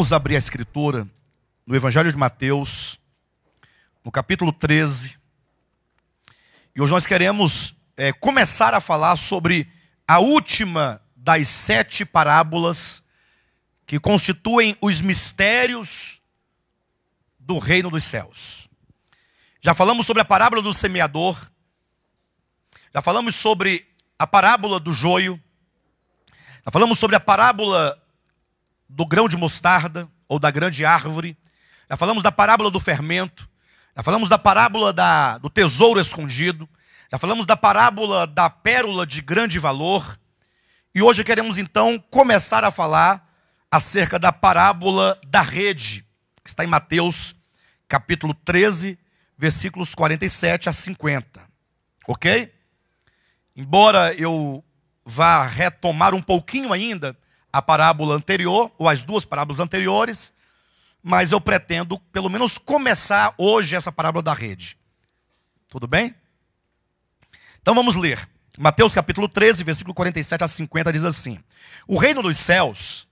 Vamos abrir a escritura no Evangelho de Mateus, no capítulo 13. E hoje nós queremos é, começar a falar sobre a última das sete parábolas que constituem os mistérios do reino dos céus. Já falamos sobre a parábola do semeador, já falamos sobre a parábola do joio, já falamos sobre a parábola do grão de mostarda ou da grande árvore, já falamos da parábola do fermento, já falamos da parábola da, do tesouro escondido, já falamos da parábola da pérola de grande valor, e hoje queremos então começar a falar acerca da parábola da rede, que está em Mateus capítulo 13, versículos 47 a 50. Ok? Embora eu vá retomar um pouquinho ainda a parábola anterior, ou as duas parábolas anteriores, mas eu pretendo, pelo menos, começar hoje essa parábola da rede. Tudo bem? Então vamos ler. Mateus capítulo 13, versículo 47 a 50 diz assim: O reino dos céus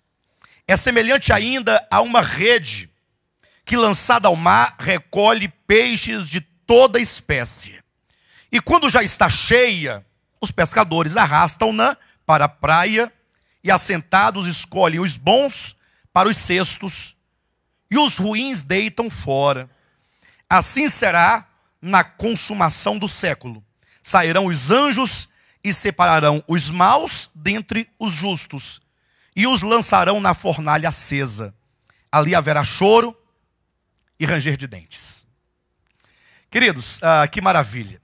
é semelhante ainda a uma rede que, lançada ao mar, recolhe peixes de toda espécie. E quando já está cheia, os pescadores arrastam-na para a praia e assentados escolhem os bons para os cestos, e os ruins deitam fora. Assim será na consumação do século. Sairão os anjos e separarão os maus dentre os justos, e os lançarão na fornalha acesa. Ali haverá choro e ranger de dentes. Queridos, ah, que maravilha.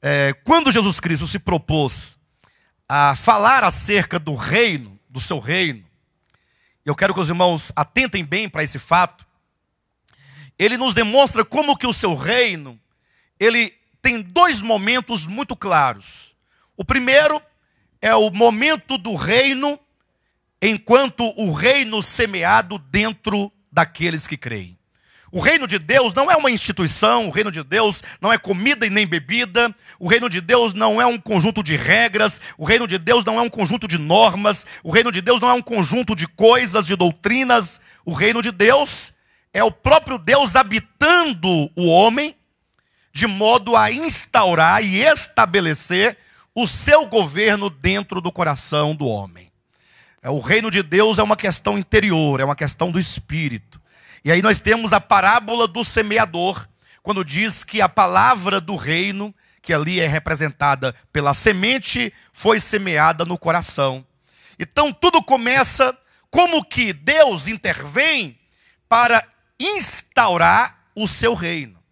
É, quando Jesus Cristo se propôs a falar acerca do reino, do seu reino. Eu quero que os irmãos atentem bem para esse fato. Ele nos demonstra como que o seu reino, ele tem dois momentos muito claros. O primeiro é o momento do reino, enquanto o reino semeado dentro daqueles que creem. O reino de Deus não é uma instituição, o reino de Deus não é comida e nem bebida, o reino de Deus não é um conjunto de regras, o reino de Deus não é um conjunto de normas, o reino de Deus não é um conjunto de coisas, de doutrinas. O reino de Deus é o próprio Deus habitando o homem, de modo a instaurar e estabelecer o seu governo dentro do coração do homem. É, o reino de Deus é uma questão interior, é uma questão do espírito. E aí nós temos a parábola do semeador, quando diz que a palavra do reino, que ali é representada pela semente, foi semeada no coração. Então tudo começa como que Deus intervém para instaurar o seu reino.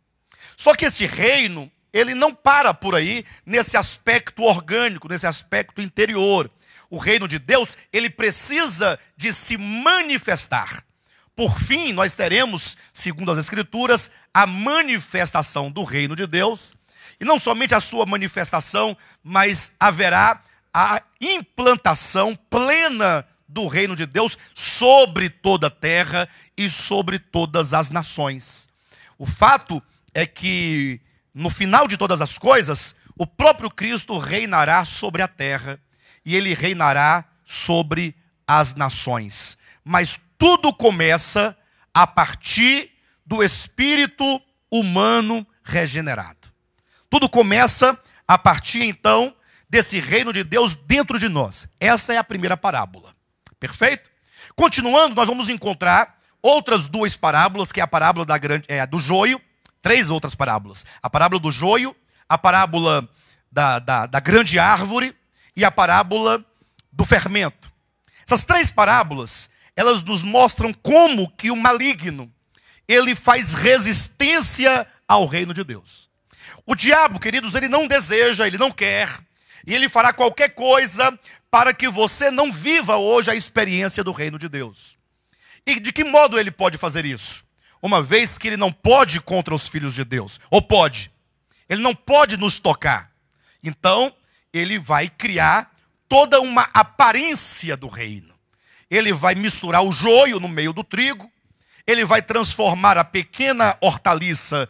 Só que esse reino, ele não para por aí nesse aspecto orgânico, nesse aspecto interior. O reino de Deus, ele precisa de se manifestar. Por fim, nós teremos, segundo as Escrituras, a manifestação do reino de Deus, e não somente a sua manifestação, mas haverá a implantação plena do reino de Deus sobre toda a terra e sobre todas as nações. O fato é que, no final de todas as coisas, o próprio Cristo reinará sobre a terra e ele reinará sobre as nações. Mas tudo começa a partir do espírito humano regenerado. Tudo começa a partir então desse reino de Deus dentro de nós. Essa é a primeira parábola. Perfeito? Continuando, nós vamos encontrar outras duas parábolas, que é a parábola da grande, é, do joio, três outras parábolas: a parábola do joio, a parábola da, da, da grande árvore e a parábola do fermento. Essas três parábolas elas nos mostram como que o maligno, ele faz resistência ao reino de Deus. O diabo, queridos, ele não deseja, ele não quer, e ele fará qualquer coisa para que você não viva hoje a experiência do reino de Deus. E de que modo ele pode fazer isso? Uma vez que ele não pode contra os filhos de Deus, ou pode, ele não pode nos tocar. Então, ele vai criar toda uma aparência do reino ele vai misturar o joio no meio do trigo, ele vai transformar a pequena hortaliça,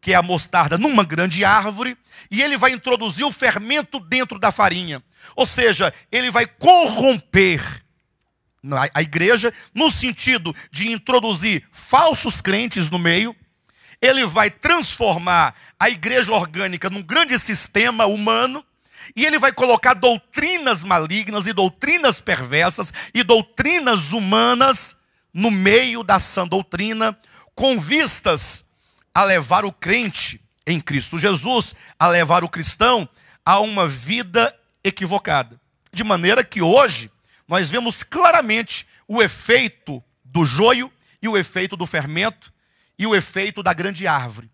que é a mostarda, numa grande árvore, e ele vai introduzir o fermento dentro da farinha. Ou seja, ele vai corromper a igreja, no sentido de introduzir falsos crentes no meio, ele vai transformar a igreja orgânica num grande sistema humano, e ele vai colocar doutrinas malignas e doutrinas perversas e doutrinas humanas no meio da sã doutrina, com vistas a levar o crente em Cristo Jesus, a levar o cristão a uma vida equivocada. De maneira que hoje nós vemos claramente o efeito do joio e o efeito do fermento e o efeito da grande árvore.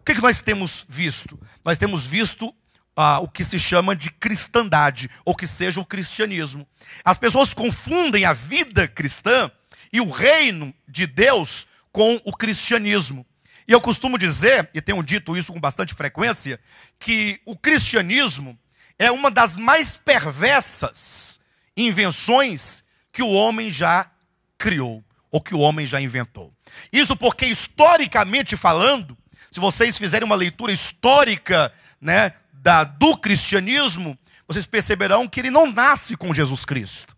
O que, é que nós temos visto? Nós temos visto ah, o que se chama de cristandade, ou que seja o cristianismo. As pessoas confundem a vida cristã e o reino de Deus com o cristianismo. E eu costumo dizer, e tenho dito isso com bastante frequência, que o cristianismo é uma das mais perversas invenções que o homem já criou, ou que o homem já inventou. Isso porque, historicamente falando, se vocês fizerem uma leitura histórica né, da, do cristianismo, vocês perceberão que ele não nasce com Jesus Cristo.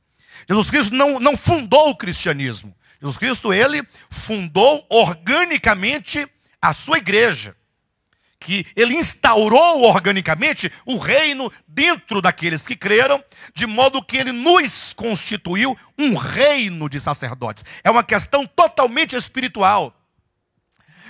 Jesus Cristo não, não fundou o cristianismo. Jesus Cristo, ele fundou organicamente a sua igreja. Que ele instaurou organicamente o reino dentro daqueles que creram, de modo que ele nos constituiu um reino de sacerdotes. É uma questão totalmente espiritual.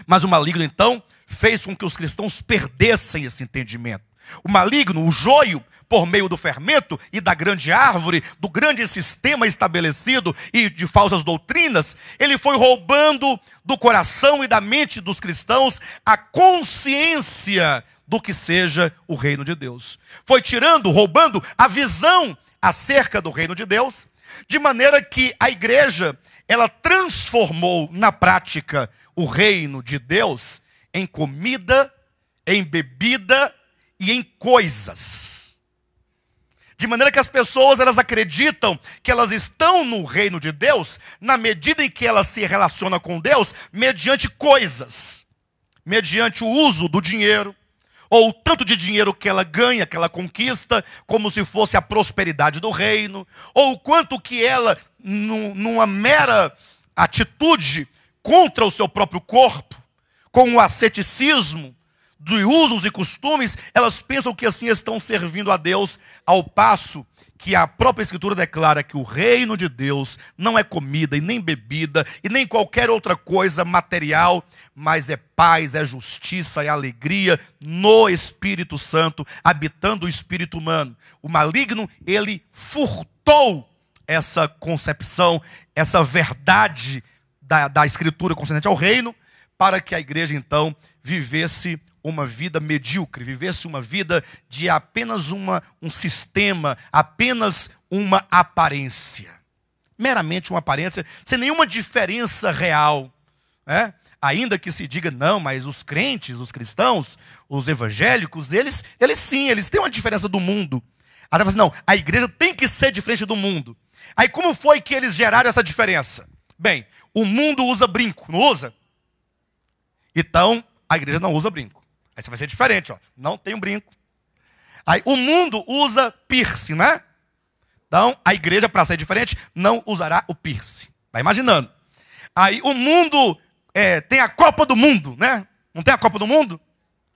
Mas o maligno, então, fez com que os cristãos perdessem esse entendimento. O maligno, o joio, por meio do fermento e da grande árvore, do grande sistema estabelecido e de falsas doutrinas, ele foi roubando do coração e da mente dos cristãos a consciência do que seja o reino de Deus. Foi tirando, roubando a visão acerca do reino de Deus, de maneira que a igreja, ela transformou na prática o reino de Deus em comida, em bebida, e em coisas. De maneira que as pessoas elas acreditam que elas estão no reino de Deus na medida em que elas se relacionam com Deus mediante coisas, mediante o uso do dinheiro, ou o tanto de dinheiro que ela ganha, que ela conquista, como se fosse a prosperidade do reino, ou o quanto que ela, numa mera atitude contra o seu próprio corpo, com o asceticismo, de usos e costumes, elas pensam que assim estão servindo a Deus, ao passo que a própria Escritura declara que o reino de Deus não é comida e nem bebida e nem qualquer outra coisa material, mas é paz, é justiça, é alegria no Espírito Santo, habitando o espírito humano. O maligno, ele furtou essa concepção, essa verdade da, da Escritura concernente ao reino, para que a igreja então vivesse uma vida medíocre, vivesse uma vida de apenas uma, um sistema, apenas uma aparência. Meramente uma aparência, sem nenhuma diferença real. Né? Ainda que se diga, não, mas os crentes, os cristãos, os evangélicos, eles, eles sim, eles têm uma diferença do mundo. Aí assim, não, a igreja tem que ser diferente do mundo. Aí como foi que eles geraram essa diferença? Bem, o mundo usa brinco, não usa? Então, a igreja não usa brinco. Aí você vai ser diferente, ó. Não tem um brinco. Aí o mundo usa piercing, né? Então, a igreja, para ser diferente, não usará o piercing. vai tá imaginando? Aí o mundo é, tem a Copa do Mundo, né? Não tem a Copa do Mundo?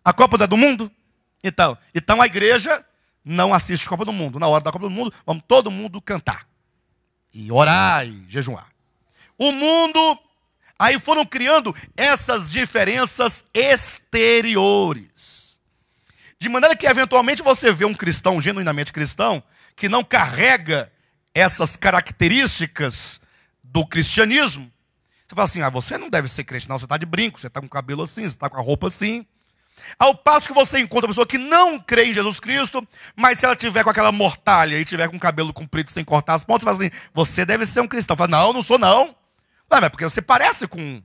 A Copa é do Mundo? Então, então a igreja não assiste a Copa do Mundo. Na hora da Copa do Mundo, vamos todo mundo cantar. E orar e jejuar. O mundo Aí foram criando essas diferenças exteriores. De maneira que, eventualmente, você vê um cristão genuinamente cristão que não carrega essas características do cristianismo. Você fala assim: ah, você não deve ser crente, não. Você está de brinco, você está com o cabelo assim, você está com a roupa assim. Ao passo que você encontra uma pessoa que não crê em Jesus Cristo, mas se ela tiver com aquela mortalha e tiver com o cabelo comprido sem cortar as pontas, você fala assim: você deve ser um cristão. Fala, não, não sou não. Não ah, mas porque você parece com um.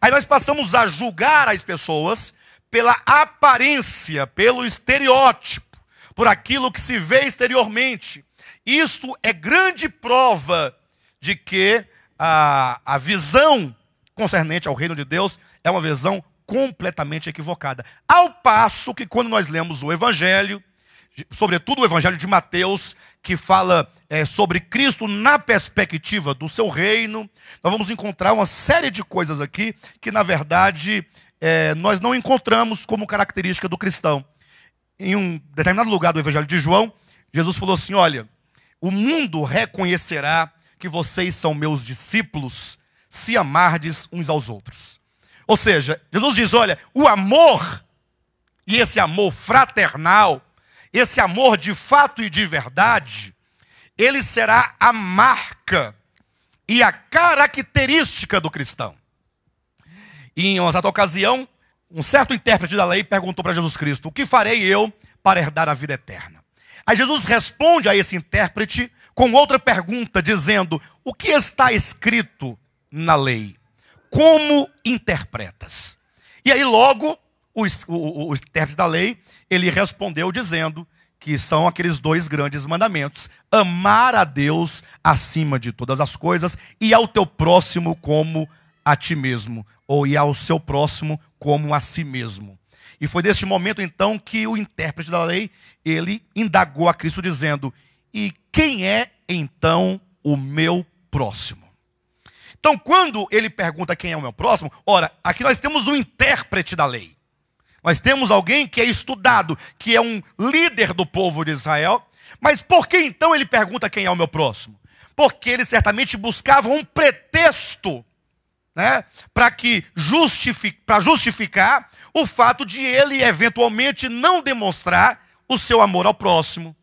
Aí nós passamos a julgar as pessoas pela aparência, pelo estereótipo, por aquilo que se vê exteriormente. Isto é grande prova de que a, a visão concernente ao reino de Deus é uma visão completamente equivocada. Ao passo que quando nós lemos o Evangelho, sobretudo o Evangelho de Mateus, que fala é, sobre Cristo na perspectiva do seu reino. Nós vamos encontrar uma série de coisas aqui que, na verdade, é, nós não encontramos como característica do cristão. Em um determinado lugar do Evangelho de João, Jesus falou assim: Olha, o mundo reconhecerá que vocês são meus discípulos se amardes uns aos outros. Ou seja, Jesus diz: Olha, o amor, e esse amor fraternal, esse amor de fato e de verdade, ele será a marca e a característica do cristão. E em uma certa ocasião, um certo intérprete da lei perguntou para Jesus Cristo: O que farei eu para herdar a vida eterna? Aí Jesus responde a esse intérprete com outra pergunta, dizendo: O que está escrito na lei? Como interpretas? E aí, logo, o, o, o intérprete da lei ele respondeu dizendo que são aqueles dois grandes mandamentos: amar a Deus acima de todas as coisas e ao teu próximo como a ti mesmo, ou e ao seu próximo como a si mesmo. E foi neste momento então que o intérprete da lei, ele indagou a Cristo dizendo: "E quem é então o meu próximo?" Então, quando ele pergunta quem é o meu próximo, ora, aqui nós temos um intérprete da lei. Nós temos alguém que é estudado, que é um líder do povo de Israel. Mas por que então ele pergunta quem é o meu próximo? Porque ele certamente buscava um pretexto né, para que justific, justificar o fato de ele eventualmente não demonstrar o seu amor ao próximo.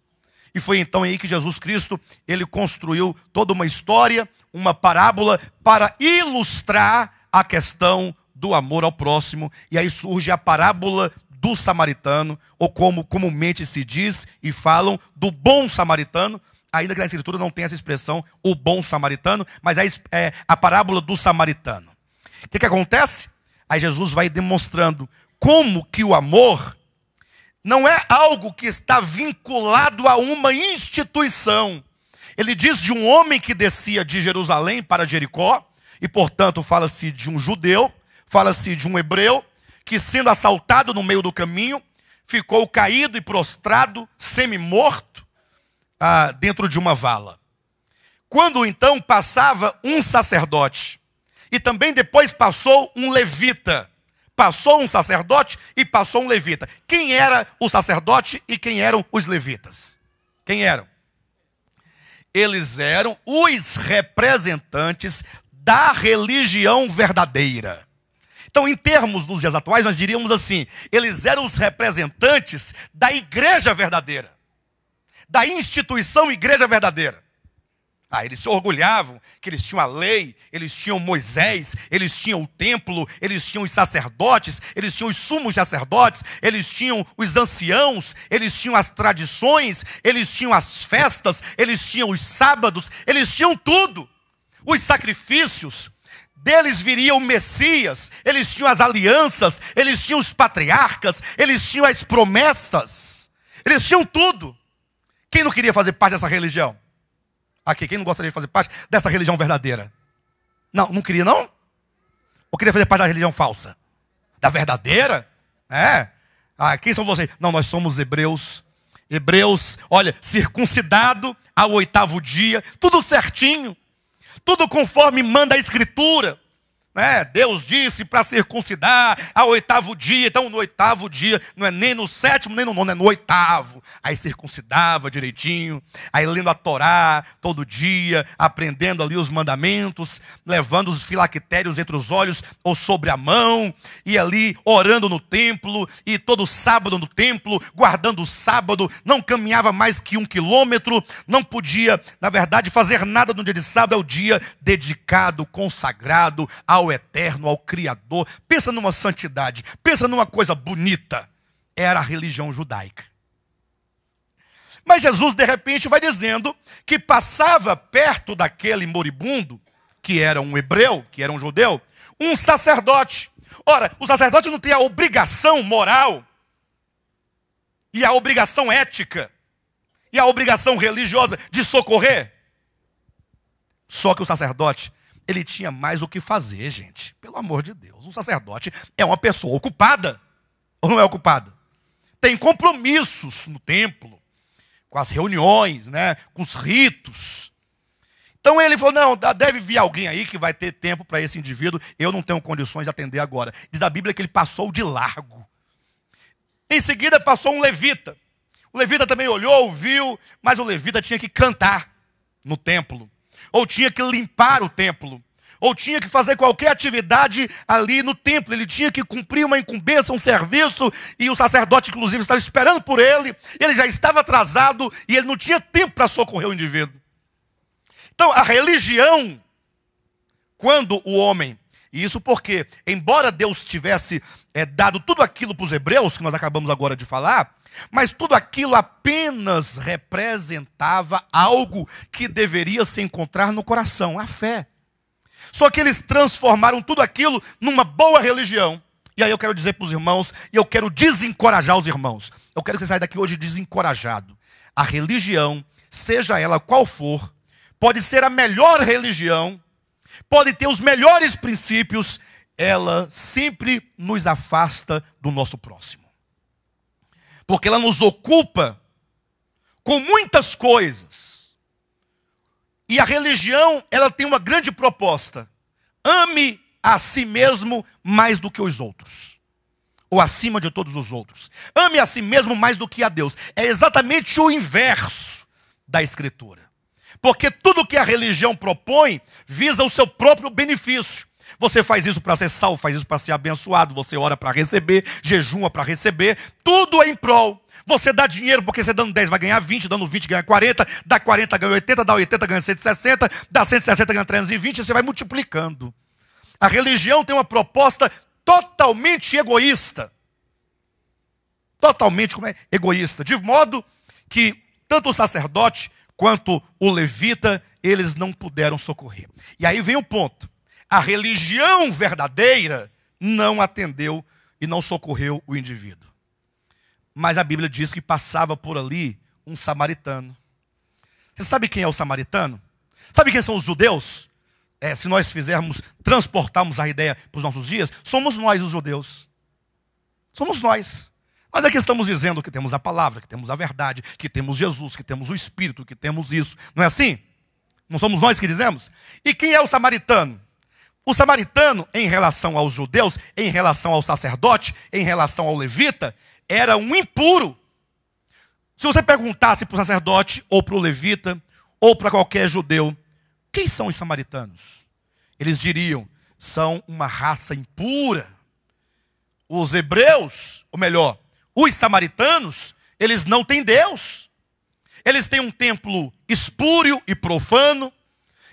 E foi então aí que Jesus Cristo ele construiu toda uma história, uma parábola para ilustrar a questão do amor ao próximo. E aí surge a parábola do samaritano, ou como comumente se diz e falam, do bom samaritano. Ainda que na escritura não tem essa expressão, o bom samaritano, mas é a parábola do samaritano. O que, que acontece? Aí Jesus vai demonstrando como que o amor não é algo que está vinculado a uma instituição. Ele diz de um homem que descia de Jerusalém para Jericó, e portanto fala-se de um judeu, Fala-se de um hebreu que, sendo assaltado no meio do caminho, ficou caído e prostrado, semi-morto, ah, dentro de uma vala. Quando então passava um sacerdote, e também depois passou um levita. Passou um sacerdote e passou um levita. Quem era o sacerdote e quem eram os levitas? Quem eram? Eles eram os representantes da religião verdadeira. Então, em termos dos dias atuais, nós diríamos assim: eles eram os representantes da igreja verdadeira, da instituição igreja verdadeira. Ah, eles se orgulhavam que eles tinham a lei, eles tinham Moisés, eles tinham o templo, eles tinham os sacerdotes, eles tinham os sumos sacerdotes, eles tinham os anciãos, eles tinham as tradições, eles tinham as festas, eles tinham os sábados, eles tinham tudo. Os sacrifícios, deles viria o Messias, eles tinham as alianças, eles tinham os patriarcas, eles tinham as promessas, eles tinham tudo. Quem não queria fazer parte dessa religião? Aqui, quem não gostaria de fazer parte dessa religião verdadeira? Não, não queria, não? Ou queria fazer parte da religião falsa? Da verdadeira? É. Ah, quem são vocês? Não, nós somos hebreus. Hebreus, olha, circuncidado ao oitavo dia, tudo certinho tudo conforme manda a Escritura. Né? Deus disse para circuncidar ao oitavo dia, então no oitavo dia, não é nem no sétimo, nem no nono, é no oitavo. Aí circuncidava direitinho, aí lendo a Torá todo dia, aprendendo ali os mandamentos, levando os filactérios entre os olhos ou sobre a mão, e ali orando no templo, e todo sábado no templo, guardando o sábado, não caminhava mais que um quilômetro, não podia, na verdade, fazer nada no dia de sábado, é o dia dedicado, consagrado ao ao eterno, ao Criador. Pensa numa santidade, pensa numa coisa bonita. Era a religião judaica. Mas Jesus, de repente, vai dizendo que passava perto daquele moribundo, que era um hebreu, que era um judeu, um sacerdote. Ora, o sacerdote não tem a obrigação moral, e a obrigação ética, e a obrigação religiosa de socorrer. Só que o sacerdote ele tinha mais o que fazer, gente. Pelo amor de Deus. Um sacerdote é uma pessoa ocupada. Ou não é ocupada? Tem compromissos no templo, com as reuniões, né, com os ritos. Então ele falou: não, deve vir alguém aí que vai ter tempo para esse indivíduo, eu não tenho condições de atender agora. Diz a Bíblia que ele passou de largo. Em seguida passou um levita. O levita também olhou, ouviu, mas o levita tinha que cantar no templo ou tinha que limpar o templo, ou tinha que fazer qualquer atividade ali no templo. Ele tinha que cumprir uma incumbência, um serviço, e o sacerdote, inclusive, estava esperando por ele, ele já estava atrasado e ele não tinha tempo para socorrer o indivíduo. Então, a religião, quando o homem, e isso porque, embora Deus tivesse é, dado tudo aquilo para os hebreus, que nós acabamos agora de falar, mas tudo aquilo apenas representava algo que deveria se encontrar no coração, a fé. Só que eles transformaram tudo aquilo numa boa religião. E aí eu quero dizer para os irmãos, e eu quero desencorajar os irmãos. Eu quero que você saia daqui hoje desencorajado. A religião, seja ela qual for, pode ser a melhor religião, pode ter os melhores princípios, ela sempre nos afasta do nosso próximo porque ela nos ocupa com muitas coisas. E a religião, ela tem uma grande proposta: ame a si mesmo mais do que os outros, ou acima de todos os outros. Ame a si mesmo mais do que a Deus. É exatamente o inverso da Escritura. Porque tudo que a religião propõe visa o seu próprio benefício. Você faz isso para ser salvo, faz isso para ser abençoado, você ora para receber, jejuma para receber, tudo é em prol. Você dá dinheiro porque você dando 10 vai ganhar 20, dando 20 ganha 40, dá 40 ganha 80, dá 80 ganha 160, dá 160 ganha 320, e você vai multiplicando. A religião tem uma proposta totalmente egoísta. Totalmente como é? egoísta. De modo que tanto o sacerdote quanto o levita, eles não puderam socorrer. E aí vem o ponto a religião verdadeira não atendeu e não socorreu o indivíduo. Mas a Bíblia diz que passava por ali um samaritano. Você sabe quem é o samaritano? Sabe quem são os judeus? É, se nós fizermos, transportarmos a ideia para os nossos dias, somos nós os judeus. Somos nós. Nós que estamos dizendo que temos a palavra, que temos a verdade, que temos Jesus, que temos o Espírito, que temos isso. Não é assim? Não somos nós que dizemos? E quem é o samaritano? O samaritano, em relação aos judeus, em relação ao sacerdote, em relação ao levita, era um impuro. Se você perguntasse para o sacerdote, ou para o levita, ou para qualquer judeu, quem são os samaritanos? Eles diriam, são uma raça impura. Os hebreus, ou melhor, os samaritanos, eles não têm Deus. Eles têm um templo espúrio e profano,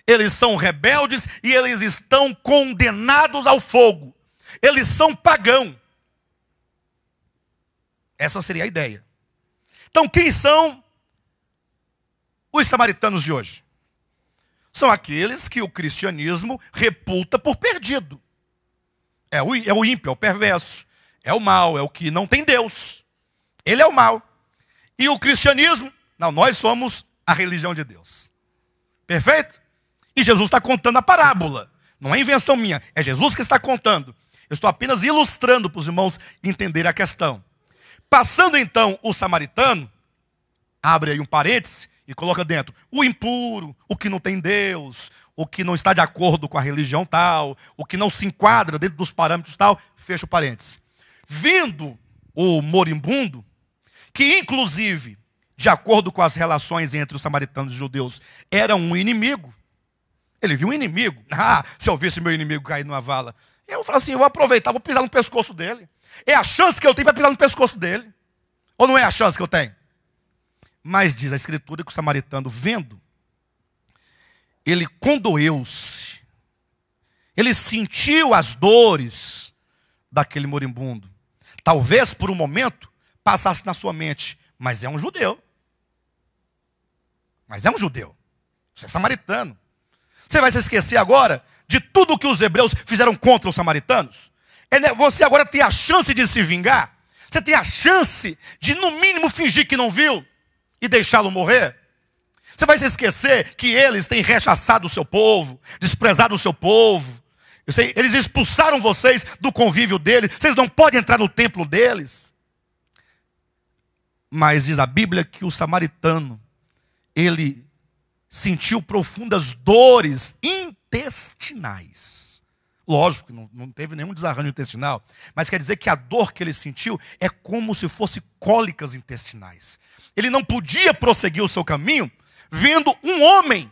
eles são rebeldes e eles estão condenados ao fogo. Eles são pagão. Essa seria a ideia. Então, quem são os samaritanos de hoje? São aqueles que o cristianismo reputa por perdido. É o, é o ímpio, é o perverso, é o mal, é o que não tem Deus. Ele é o mal. E o cristianismo? Não, nós somos a religião de Deus. Perfeito? E Jesus está contando a parábola. Não é invenção minha, é Jesus que está contando. Eu estou apenas ilustrando para os irmãos entenderem a questão. Passando então o samaritano, abre aí um parêntese e coloca dentro o impuro, o que não tem Deus, o que não está de acordo com a religião tal, o que não se enquadra dentro dos parâmetros tal, fecha o parêntese. Vindo o moribundo, que inclusive, de acordo com as relações entre os samaritanos e os judeus, era um inimigo, ele viu um inimigo. Ah, se eu visse meu inimigo cair numa vala. Eu falo assim, eu vou aproveitar, vou pisar no pescoço dele. É a chance que eu tenho para pisar no pescoço dele. Ou não é a chance que eu tenho? Mas diz a escritura que o samaritano, vendo, ele condoeu-se. Ele sentiu as dores daquele moribundo. Talvez por um momento passasse na sua mente, mas é um judeu. Mas é um judeu. Você é samaritano. Você vai se esquecer agora de tudo que os hebreus fizeram contra os samaritanos? É, né, você agora tem a chance de se vingar? Você tem a chance de, no mínimo, fingir que não viu e deixá-lo morrer? Você vai se esquecer que eles têm rechaçado o seu povo, desprezado o seu povo. eles expulsaram vocês do convívio deles. Vocês não podem entrar no templo deles. Mas diz a Bíblia que o samaritano, ele sentiu profundas dores intestinais. Lógico, não, não teve nenhum desarranjo intestinal, mas quer dizer que a dor que ele sentiu é como se fosse cólicas intestinais. Ele não podia prosseguir o seu caminho vendo um homem.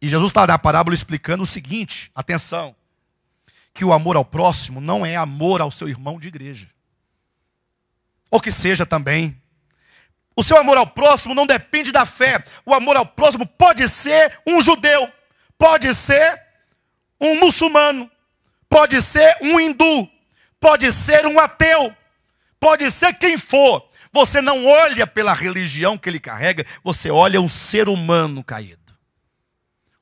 E Jesus está na parábola explicando o seguinte: atenção, que o amor ao próximo não é amor ao seu irmão de igreja, ou que seja também o seu amor ao próximo não depende da fé. O amor ao próximo pode ser um judeu, pode ser um muçulmano, pode ser um hindu, pode ser um ateu, pode ser quem for. Você não olha pela religião que ele carrega, você olha um ser humano caído.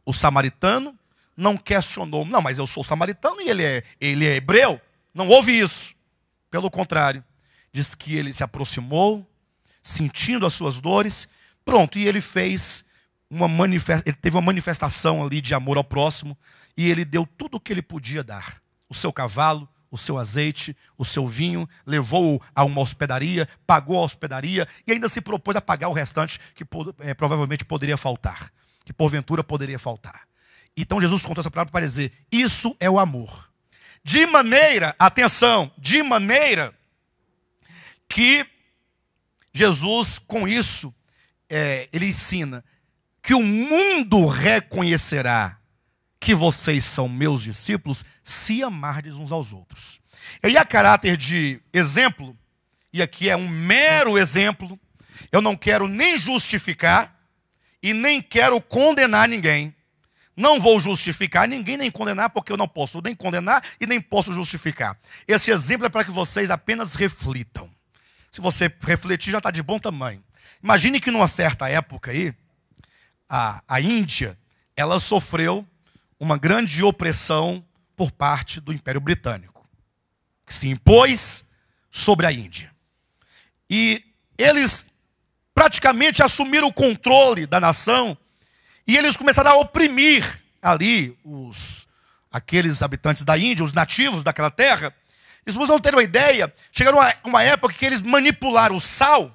O samaritano não questionou, não, mas eu sou samaritano e ele é, ele é hebreu. Não houve isso. Pelo contrário, diz que ele se aproximou sentindo as suas dores. Pronto, e ele fez uma manifestação, ele teve uma manifestação ali de amor ao próximo e ele deu tudo o que ele podia dar. O seu cavalo, o seu azeite, o seu vinho, levou-o a uma hospedaria, pagou a hospedaria e ainda se propôs a pagar o restante que é, provavelmente poderia faltar, que porventura poderia faltar. Então Jesus contou essa palavra para dizer: isso é o amor. De maneira, atenção, de maneira que Jesus, com isso, é, ele ensina que o mundo reconhecerá que vocês são meus discípulos se amardes uns aos outros. E a caráter de exemplo, e aqui é um mero exemplo, eu não quero nem justificar e nem quero condenar ninguém. Não vou justificar ninguém nem condenar, porque eu não posso nem condenar e nem posso justificar. Esse exemplo é para que vocês apenas reflitam se você refletir, já está de bom tamanho. Imagine que numa certa época aí, a, a Índia, ela sofreu uma grande opressão por parte do Império Britânico, que se impôs sobre a Índia. E eles praticamente assumiram o controle da nação e eles começaram a oprimir ali os aqueles habitantes da Índia, os nativos daquela terra, os irmãos vão ter uma ideia, chegaram a uma época que eles manipularam o sal,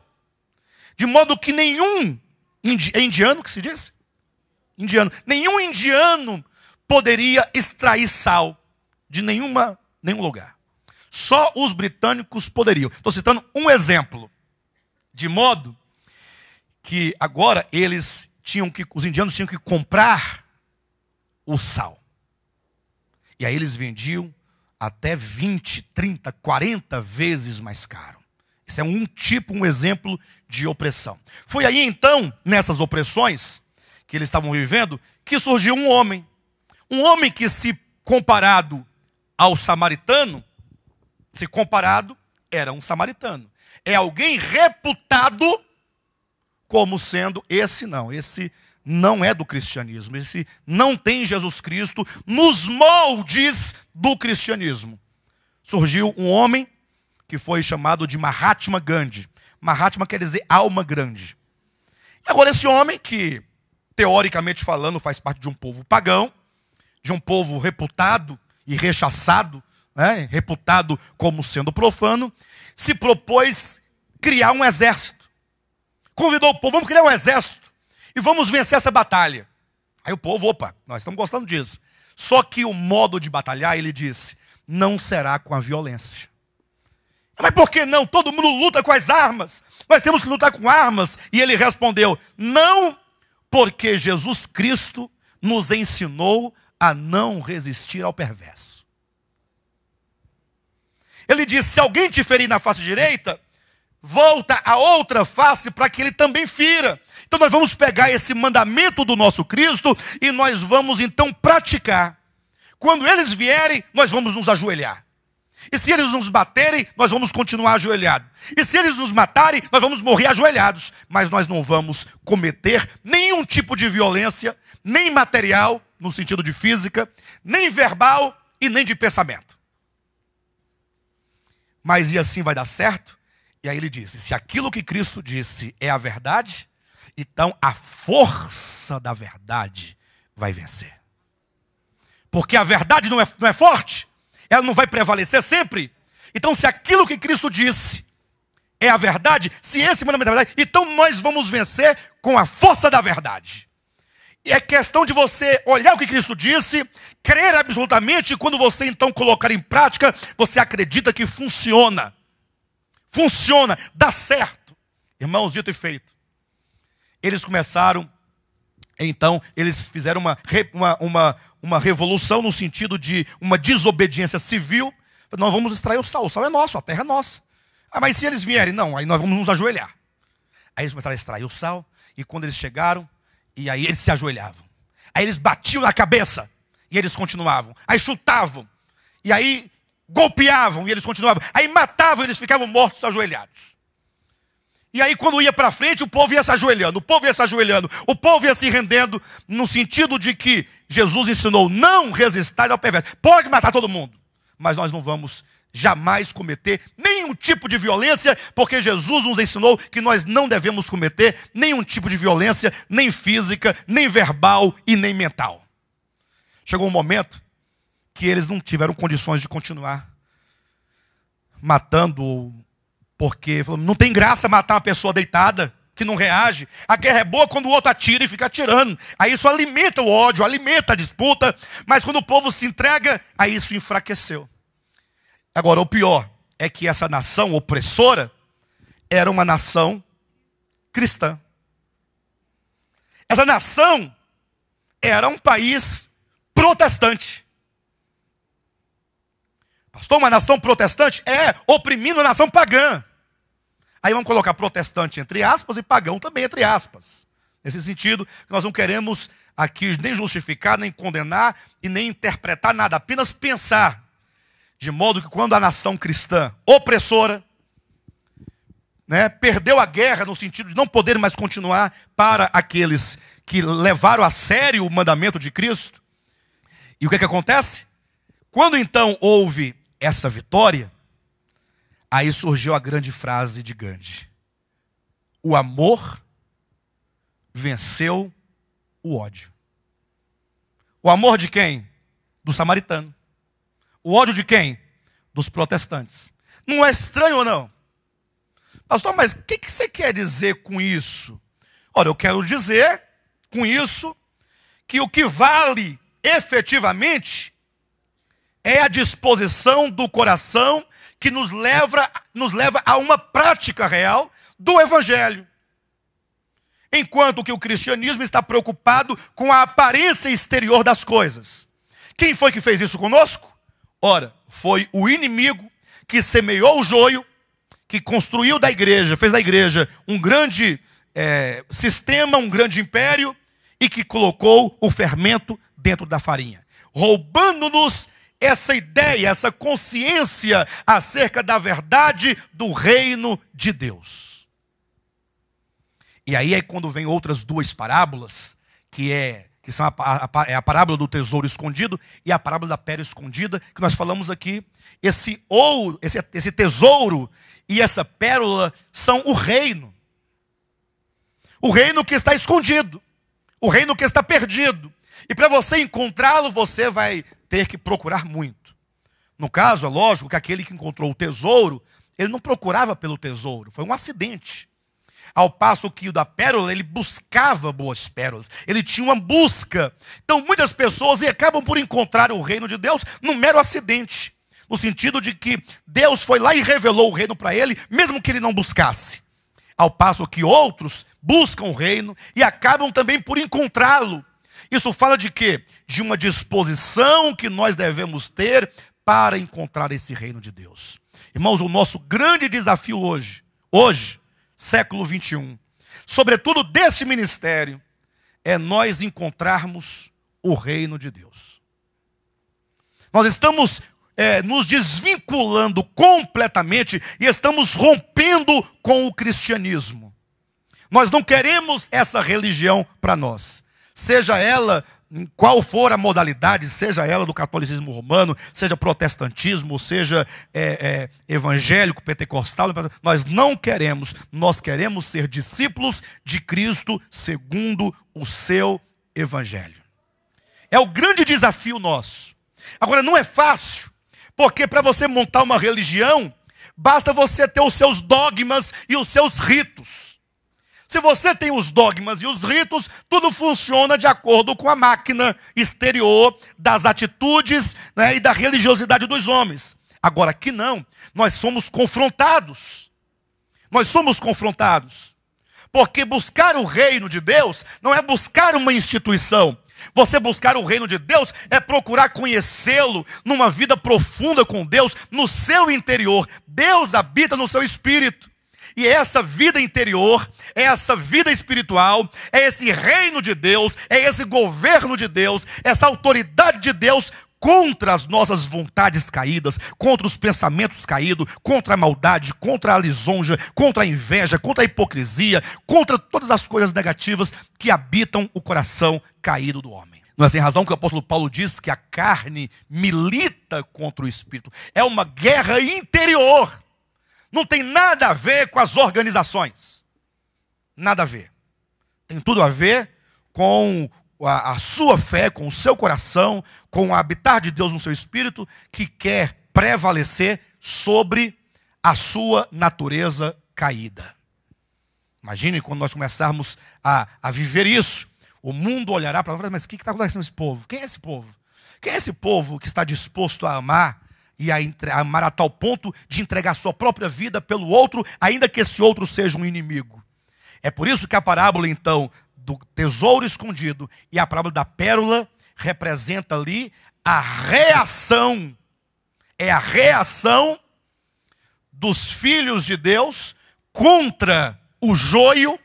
de modo que nenhum, indi, é indiano que se diz? Indiano, nenhum indiano poderia extrair sal de nenhuma, nenhum lugar. Só os britânicos poderiam. Estou citando um exemplo. De modo que agora eles tinham que, os indianos tinham que comprar o sal. E aí eles vendiam até 20, 30, 40 vezes mais caro. Esse é um tipo, um exemplo de opressão. Foi aí então, nessas opressões que eles estavam vivendo, que surgiu um homem. Um homem que, se comparado ao samaritano, se comparado, era um samaritano. É alguém reputado como sendo esse não, esse não é do cristianismo. Esse não tem Jesus Cristo nos moldes do cristianismo. Surgiu um homem que foi chamado de Mahatma Gandhi. Mahatma quer dizer alma grande. Agora, esse homem, que teoricamente falando faz parte de um povo pagão, de um povo reputado e rechaçado, né? reputado como sendo profano, se propôs criar um exército. Convidou o povo, vamos criar um exército e vamos vencer essa batalha. Aí o povo, opa, nós estamos gostando disso. Só que o modo de batalhar, ele disse, não será com a violência. Mas por que não? Todo mundo luta com as armas. Nós temos que lutar com armas. E ele respondeu: não, porque Jesus Cristo nos ensinou a não resistir ao perverso. Ele disse: se alguém te ferir na face direita, volta a outra face para que ele também fira. Então nós vamos pegar esse mandamento do nosso Cristo e nós vamos então praticar. Quando eles vierem, nós vamos nos ajoelhar. E se eles nos baterem, nós vamos continuar ajoelhados. E se eles nos matarem, nós vamos morrer ajoelhados. Mas nós não vamos cometer nenhum tipo de violência, nem material, no sentido de física, nem verbal e nem de pensamento. Mas e assim vai dar certo? E aí ele disse: se aquilo que Cristo disse é a verdade, então a força da verdade vai vencer. Porque a verdade não é, não é forte, ela não vai prevalecer sempre. Então, se aquilo que Cristo disse é a verdade, se esse mandamento é a verdade, então nós vamos vencer com a força da verdade. E é questão de você olhar o que Cristo disse, crer absolutamente, e quando você então colocar em prática, você acredita que funciona. Funciona, dá certo. Irmãos, dito e feito eles começaram, então, eles fizeram uma, uma, uma, uma revolução no sentido de uma desobediência civil. Nós vamos extrair o sal, o sal é nosso, a terra é nossa. Ah, mas se eles vierem, não, aí nós vamos nos ajoelhar. Aí eles começaram a extrair o sal, e quando eles chegaram, e aí eles se ajoelhavam. Aí eles batiam na cabeça, e eles continuavam. Aí chutavam, e aí golpeavam, e eles continuavam. Aí matavam, e eles ficavam mortos ajoelhados. E aí, quando ia para frente, o povo ia se ajoelhando, o povo ia se ajoelhando, o povo ia se rendendo, no sentido de que Jesus ensinou: não resistais ao perverso. Pode matar todo mundo, mas nós não vamos jamais cometer nenhum tipo de violência, porque Jesus nos ensinou que nós não devemos cometer nenhum tipo de violência, nem física, nem verbal e nem mental. Chegou um momento que eles não tiveram condições de continuar matando porque falou, não tem graça matar uma pessoa deitada que não reage. A guerra é boa quando o outro atira e fica atirando. Aí isso alimenta o ódio, alimenta a disputa. Mas quando o povo se entrega, aí isso enfraqueceu. Agora, o pior é que essa nação opressora era uma nação cristã. Essa nação era um país protestante. Pastor, uma nação protestante é oprimindo a nação pagã. Aí vamos colocar protestante entre aspas e pagão também entre aspas. Nesse sentido, nós não queremos aqui nem justificar, nem condenar e nem interpretar nada, apenas pensar. De modo que quando a nação cristã opressora né, perdeu a guerra no sentido de não poder mais continuar para aqueles que levaram a sério o mandamento de Cristo. E o que, é que acontece? Quando então houve essa vitória, Aí surgiu a grande frase de Gandhi: O amor venceu o ódio. O amor de quem? Do samaritano. O ódio de quem? Dos protestantes. Não é estranho ou não? Pastor, mas o que, que você quer dizer com isso? Olha, eu quero dizer com isso que o que vale efetivamente é a disposição do coração que nos leva, nos leva a uma prática real do Evangelho. Enquanto que o cristianismo está preocupado com a aparência exterior das coisas. Quem foi que fez isso conosco? Ora, foi o inimigo que semeou o joio, que construiu da igreja, fez da igreja um grande é, sistema, um grande império, e que colocou o fermento dentro da farinha, roubando-nos essa ideia, essa consciência acerca da verdade do reino de Deus. E aí é quando vem outras duas parábolas, que é que são a, a, a é parábola do tesouro escondido e a parábola da pérola escondida, que nós falamos aqui. Esse ouro, esse, esse tesouro e essa pérola são o reino. O reino que está escondido, o reino que está perdido. E para você encontrá-lo, você vai ter que procurar muito. No caso, é lógico que aquele que encontrou o tesouro, ele não procurava pelo tesouro, foi um acidente. Ao passo que o da pérola, ele buscava boas pérolas, ele tinha uma busca. Então, muitas pessoas acabam por encontrar o reino de Deus num mero acidente no sentido de que Deus foi lá e revelou o reino para ele, mesmo que ele não buscasse. Ao passo que outros buscam o reino e acabam também por encontrá-lo, isso fala de quê? De uma disposição que nós devemos ter para encontrar esse reino de Deus. Irmãos, o nosso grande desafio hoje, hoje, século 21, sobretudo deste ministério, é nós encontrarmos o reino de Deus. Nós estamos é, nos desvinculando completamente e estamos rompendo com o cristianismo. Nós não queremos essa religião para nós seja ela em qual for a modalidade, seja ela do catolicismo romano, seja protestantismo, seja é, é, evangélico, pentecostal, nós não queremos, nós queremos ser discípulos de Cristo segundo o seu evangelho. É o grande desafio nosso. Agora, não é fácil, porque para você montar uma religião, basta você ter os seus dogmas e os seus ritos. Se você tem os dogmas e os ritos, tudo funciona de acordo com a máquina exterior das atitudes né, e da religiosidade dos homens. Agora, aqui não, nós somos confrontados. Nós somos confrontados. Porque buscar o reino de Deus não é buscar uma instituição. Você buscar o reino de Deus é procurar conhecê-lo numa vida profunda com Deus, no seu interior. Deus habita no seu espírito. E é essa vida interior, é essa vida espiritual, é esse reino de Deus, é esse governo de Deus, essa autoridade de Deus contra as nossas vontades caídas, contra os pensamentos caídos, contra a maldade, contra a lisonja, contra a inveja, contra a hipocrisia, contra todas as coisas negativas que habitam o coração caído do homem. Não é sem razão que o apóstolo Paulo diz que a carne milita contra o espírito. É uma guerra interior. Não tem nada a ver com as organizações. Nada a ver. Tem tudo a ver com a, a sua fé, com o seu coração, com o habitar de Deus no seu espírito, que quer prevalecer sobre a sua natureza caída. Imagine quando nós começarmos a, a viver isso. O mundo olhará para nós e mas o que está acontecendo com esse povo? Quem é esse povo? Quem é esse povo que está disposto a amar e a amar a tal ponto de entregar sua própria vida pelo outro, ainda que esse outro seja um inimigo. É por isso que a parábola, então, do tesouro escondido e a parábola da pérola representa ali a reação. É a reação dos filhos de Deus contra o joio,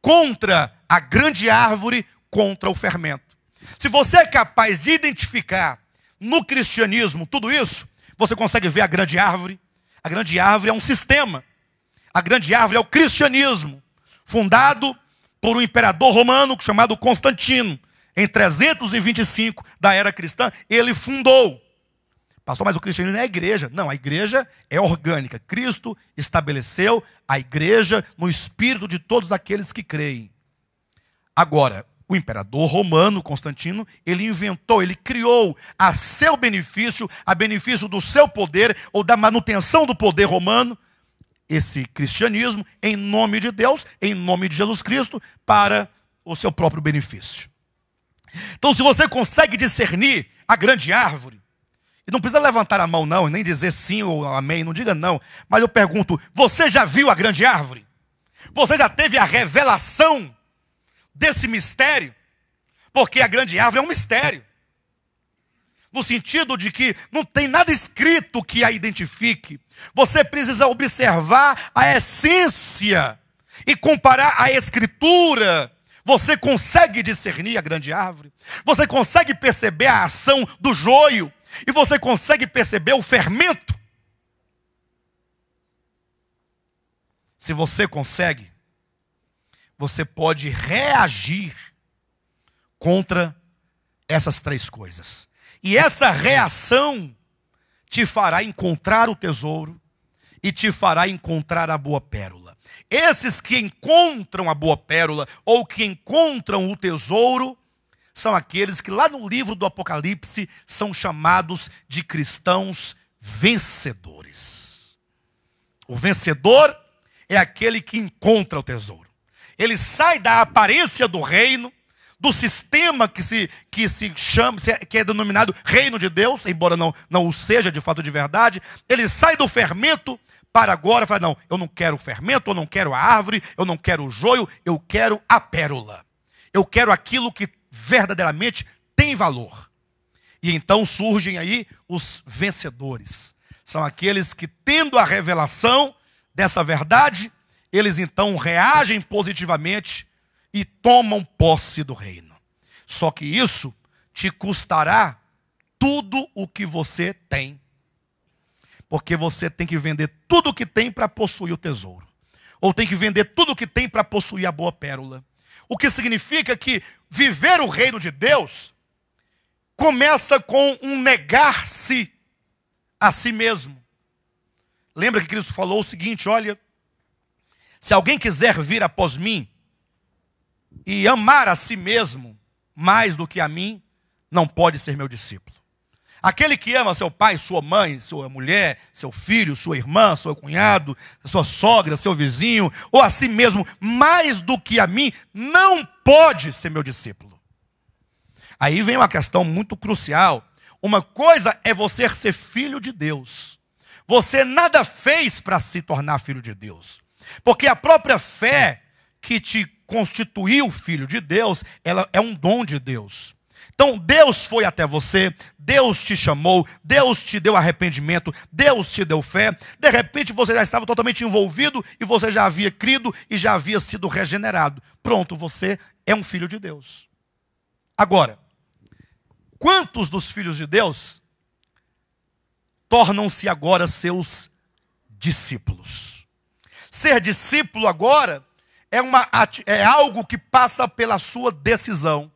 contra a grande árvore, contra o fermento. Se você é capaz de identificar no cristianismo tudo isso, você consegue ver a grande árvore? A grande árvore é um sistema. A grande árvore é o cristianismo, fundado por um imperador romano chamado Constantino. Em 325 da era cristã, ele fundou. Pastor, mas o cristianismo é a igreja. Não, a igreja é orgânica. Cristo estabeleceu a igreja no espírito de todos aqueles que creem. Agora, o imperador romano Constantino, ele inventou, ele criou a seu benefício, a benefício do seu poder ou da manutenção do poder romano, esse cristianismo em nome de Deus, em nome de Jesus Cristo, para o seu próprio benefício. Então, se você consegue discernir a grande árvore, e não precisa levantar a mão, não, e nem dizer sim ou amém, não diga não, mas eu pergunto: você já viu a grande árvore? Você já teve a revelação desse mistério, porque a grande árvore é um mistério. No sentido de que não tem nada escrito que a identifique. Você precisa observar a essência e comparar a escritura. Você consegue discernir a grande árvore. Você consegue perceber a ação do joio. E você consegue perceber o fermento. Se você consegue, você pode reagir contra essas três coisas. E essa reação te fará encontrar o tesouro e te fará encontrar a boa pérola. Esses que encontram a boa pérola ou que encontram o tesouro são aqueles que lá no livro do Apocalipse são chamados de cristãos vencedores. O vencedor é aquele que encontra o tesouro. Ele sai da aparência do reino, do sistema que se, que se chama, é, que é denominado reino de Deus, embora não, não o seja de fato de verdade. Ele sai do fermento para agora fala: não, eu não quero o fermento, eu não quero a árvore, eu não quero o joio, eu quero a pérola. Eu quero aquilo que verdadeiramente tem valor. E então surgem aí os vencedores. São aqueles que, tendo a revelação dessa verdade, eles então reagem positivamente e tomam posse do reino. Só que isso te custará tudo o que você tem. Porque você tem que vender tudo o que tem para possuir o tesouro. Ou tem que vender tudo o que tem para possuir a boa pérola. O que significa que viver o reino de Deus começa com um negar-se a si mesmo. Lembra que Cristo falou o seguinte: olha, se alguém quiser vir após mim e amar a si mesmo mais do que a mim, não pode ser meu discípulo. Aquele que ama seu pai, sua mãe, sua mulher, seu filho, sua irmã, seu cunhado, sua sogra, seu vizinho, ou a si mesmo mais do que a mim, não pode ser meu discípulo. Aí vem uma questão muito crucial. Uma coisa é você ser filho de Deus. Você nada fez para se tornar filho de Deus. Porque a própria fé é. que te constituiu filho de Deus, ela é um dom de Deus. Então Deus foi até você, Deus te chamou, Deus te deu arrependimento, Deus te deu fé. De repente você já estava totalmente envolvido e você já havia crido e já havia sido regenerado. Pronto, você é um filho de Deus. Agora, quantos dos filhos de Deus tornam-se agora seus discípulos? Ser discípulo agora é, uma, é algo que passa pela sua decisão.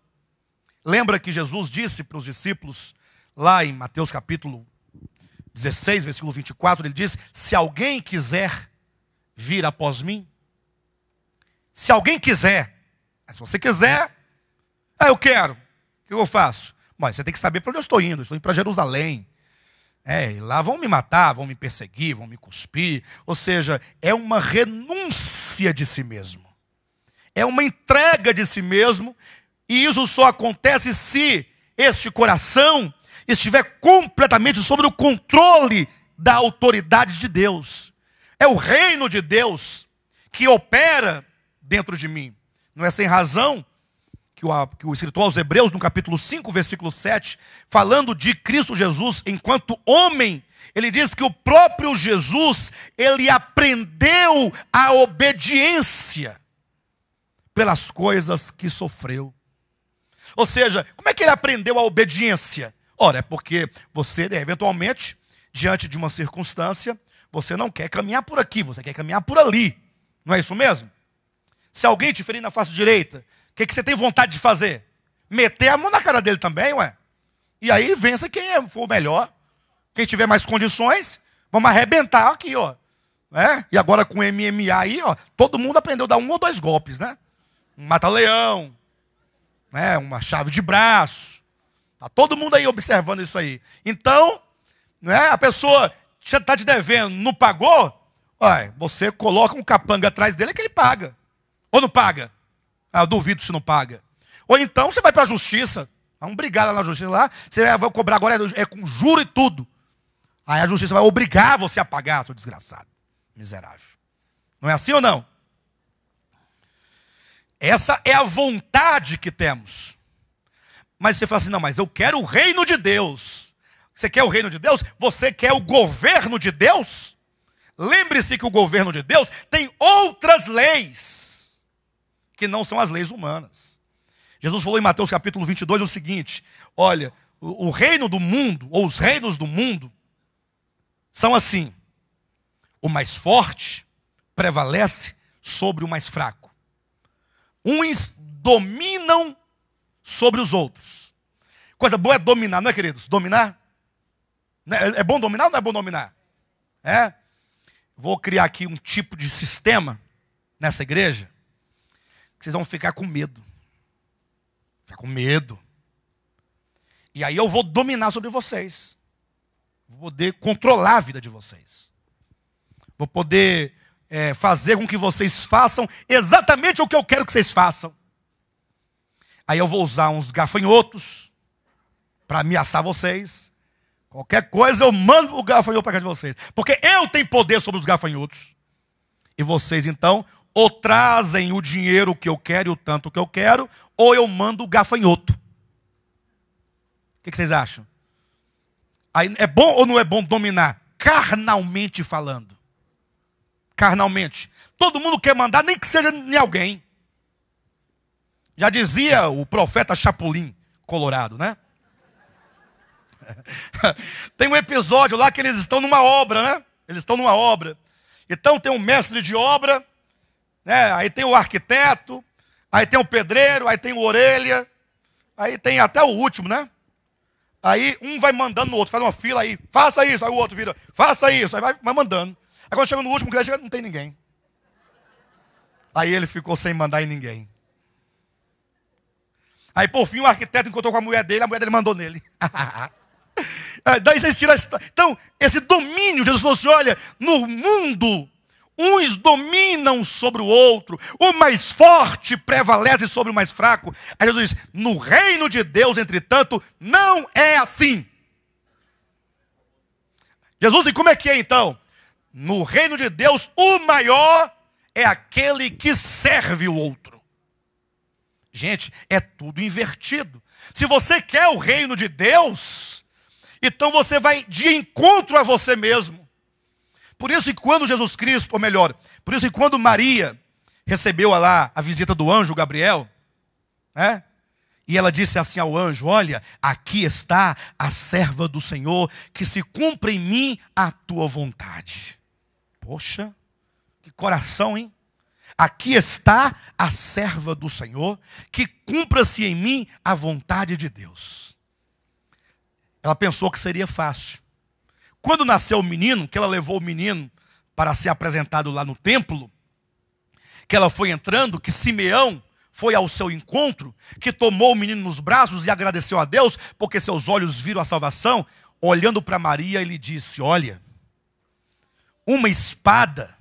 Lembra que Jesus disse para os discípulos, lá em Mateus capítulo 16, versículo 24, ele diz: Se alguém quiser vir após mim, se alguém quiser, se você quiser, ah, eu quero, o que eu faço? Mas você tem que saber para onde eu estou indo, eu estou indo para Jerusalém, é, e lá vão me matar, vão me perseguir, vão me cuspir. Ou seja, é uma renúncia de si mesmo. É uma entrega de si mesmo. E isso só acontece se este coração estiver completamente sob o controle da autoridade de Deus. É o reino de Deus que opera dentro de mim. Não é sem razão que o, que o escritor aos Hebreus, no capítulo 5, versículo 7, falando de Cristo Jesus enquanto homem, ele diz que o próprio Jesus, ele aprendeu a obediência pelas coisas que sofreu. Ou seja, como é que ele aprendeu a obediência? Ora, é porque você, eventualmente, diante de uma circunstância, você não quer caminhar por aqui, você quer caminhar por ali. Não é isso mesmo? Se alguém te ferir na face direita, o que, que você tem vontade de fazer? Meter a mão na cara dele também, ué. E aí vença quem é, for melhor. Quem tiver mais condições, vamos arrebentar aqui, ó. É? E agora com MMA aí, ó, todo mundo aprendeu a dar um ou dois golpes, né? Um mata-leão, né? uma chave de braço. Tá todo mundo aí observando isso aí. Então, né, a pessoa está te devendo, não pagou? Olha, você coloca um capanga atrás dele que ele paga. Ou não paga? Ah, duvido se não paga. Ou então você vai para a justiça. Vamos brigar lá na justiça lá. Você vai cobrar agora é, é com juro e tudo. Aí a justiça vai obrigar você a pagar, seu desgraçado. Miserável. Não é assim ou não? Essa é a vontade que temos. Mas você fala assim: não, mas eu quero o reino de Deus. Você quer o reino de Deus? Você quer o governo de Deus? Lembre-se que o governo de Deus tem outras leis que não são as leis humanas. Jesus falou em Mateus capítulo 22 o seguinte: olha, o, o reino do mundo, ou os reinos do mundo, são assim: o mais forte prevalece sobre o mais fraco. Uns dominam sobre os outros. Coisa boa é dominar, não é, queridos? Dominar? Né, é, é bom dominar ou não é bom dominar? É? Vou criar aqui um tipo de sistema nessa igreja vocês vão ficar com medo. Ficar com medo. E aí eu vou dominar sobre vocês. Vou poder controlar a vida de vocês. Vou poder é, fazer com que vocês façam exatamente o que eu quero que vocês façam. Aí eu vou usar uns gafanhotos para ameaçar vocês. Qualquer coisa eu mando o gafanhoto para cá de vocês. Porque eu tenho poder sobre os gafanhotos. E vocês então ou trazem o dinheiro que eu quero e o tanto que eu quero, ou eu mando o gafanhoto. O que, vocês acham? Aí, é bom ou não é bom dominar? Carnalmente falando. Carnalmente. Todo mundo quer mandar, nem que seja em alguém. Já dizia o profeta Chapulin colorado, né? tem um episódio lá que eles estão numa obra, né? Eles estão numa obra. Então tem um mestre de obra né? Aí tem o arquiteto, aí tem o pedreiro, aí tem o orelha, aí tem até o último, né? Aí um vai mandando no outro, faz uma fila aí, faça isso, aí o outro vira, faça isso, aí vai, vai mandando. Aí quando chega no último, chega, não tem ninguém. Aí ele ficou sem mandar em ninguém. Aí por fim o arquiteto encontrou com a mulher dele, a mulher dele mandou nele. É, daí vocês tiram esse... Então, esse domínio, Jesus falou assim: olha, no mundo Uns dominam sobre o outro, o mais forte prevalece sobre o mais fraco. Aí Jesus diz: no reino de Deus, entretanto, não é assim. Jesus, e como é que é então? No reino de Deus, o maior é aquele que serve o outro. Gente, é tudo invertido. Se você quer o reino de Deus, então você vai de encontro a você mesmo. Por isso que quando Jesus Cristo, ou melhor, por isso que quando Maria recebeu lá a visita do anjo Gabriel, né? E ela disse assim ao anjo: Olha, aqui está a serva do Senhor, que se cumpra em mim a tua vontade. Poxa, que coração, hein? Aqui está a serva do Senhor, que cumpra-se em mim a vontade de Deus. Ela pensou que seria fácil. Quando nasceu o menino, que ela levou o menino para ser apresentado lá no templo, que ela foi entrando, que Simeão foi ao seu encontro, que tomou o menino nos braços e agradeceu a Deus, porque seus olhos viram a salvação, olhando para Maria, ele disse: Olha, uma espada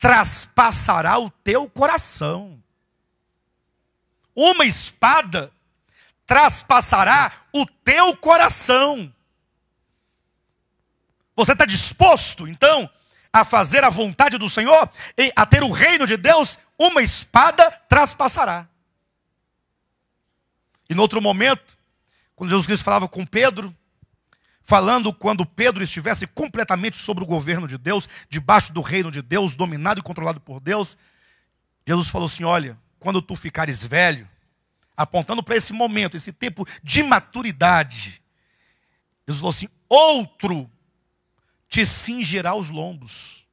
traspassará o teu coração. Uma espada traspassará o teu coração. Você está disposto, então, a fazer a vontade do Senhor, a ter o reino de Deus, uma espada traspassará. E no outro momento, quando Jesus Cristo falava com Pedro, falando quando Pedro estivesse completamente sobre o governo de Deus, debaixo do reino de Deus, dominado e controlado por Deus, Jesus falou assim: Olha, quando tu ficares velho, apontando para esse momento, esse tempo de maturidade, Jesus falou assim: Outro te cingirá os lombos,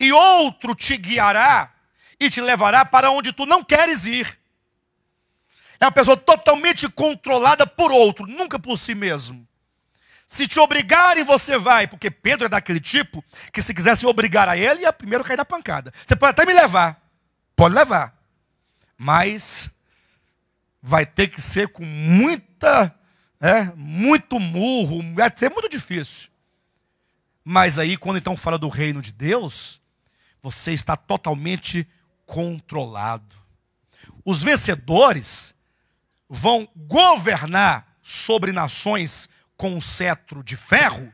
e outro te guiará e te levará para onde tu não queres ir. É uma pessoa totalmente controlada por outro, nunca por si mesmo. Se te obrigarem, você vai, porque Pedro é daquele tipo que se quisesse obrigar a ele, ia primeiro cair na pancada. Você pode até me levar, pode levar, mas vai ter que ser com muita, é, muito murro, vai ser muito difícil. Mas aí, quando então fala do reino de Deus, você está totalmente controlado. Os vencedores vão governar sobre nações com um cetro de ferro,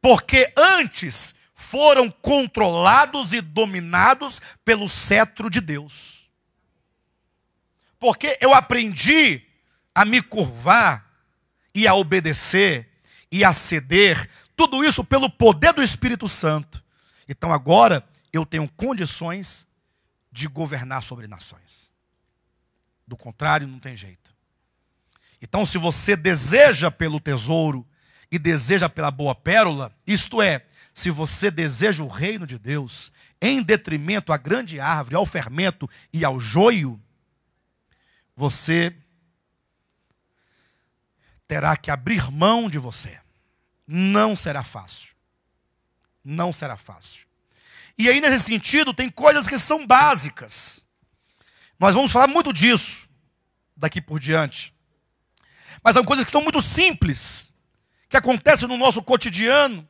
porque antes foram controlados e dominados pelo cetro de Deus. Porque eu aprendi a me curvar e a obedecer e a ceder tudo isso pelo poder do Espírito Santo. Então agora eu tenho condições de governar sobre nações. Do contrário, não tem jeito. Então, se você deseja pelo tesouro e deseja pela boa pérola, isto é, se você deseja o reino de Deus, em detrimento à grande árvore, ao fermento e ao joio, você terá que abrir mão de você. Não será fácil. Não será fácil. E aí, nesse sentido, tem coisas que são básicas. Nós vamos falar muito disso daqui por diante. Mas são coisas que são muito simples, que acontecem no nosso cotidiano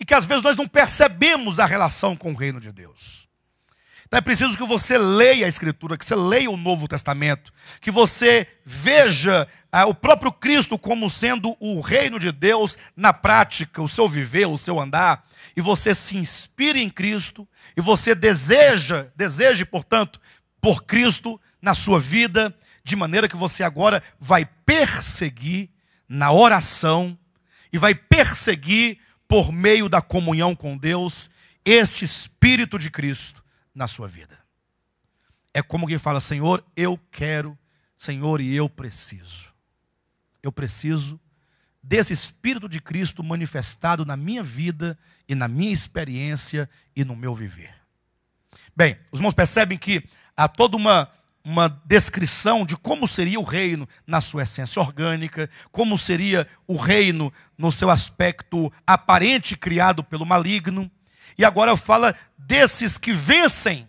e que às vezes nós não percebemos a relação com o reino de Deus. Então é preciso que você leia a Escritura, que você leia o Novo Testamento, que você veja ah, o próprio Cristo como sendo o reino de Deus na prática, o seu viver, o seu andar, e você se inspire em Cristo, e você deseja, deseje, portanto, por Cristo na sua vida, de maneira que você agora vai perseguir na oração e vai perseguir por meio da comunhão com Deus este espírito de Cristo na sua vida. É como quem fala: Senhor, eu quero, Senhor, e eu preciso eu preciso desse Espírito de Cristo manifestado na minha vida e na minha experiência e no meu viver. Bem, os irmãos percebem que há toda uma, uma descrição de como seria o reino na sua essência orgânica, como seria o reino no seu aspecto aparente criado pelo maligno. E agora fala desses que vencem.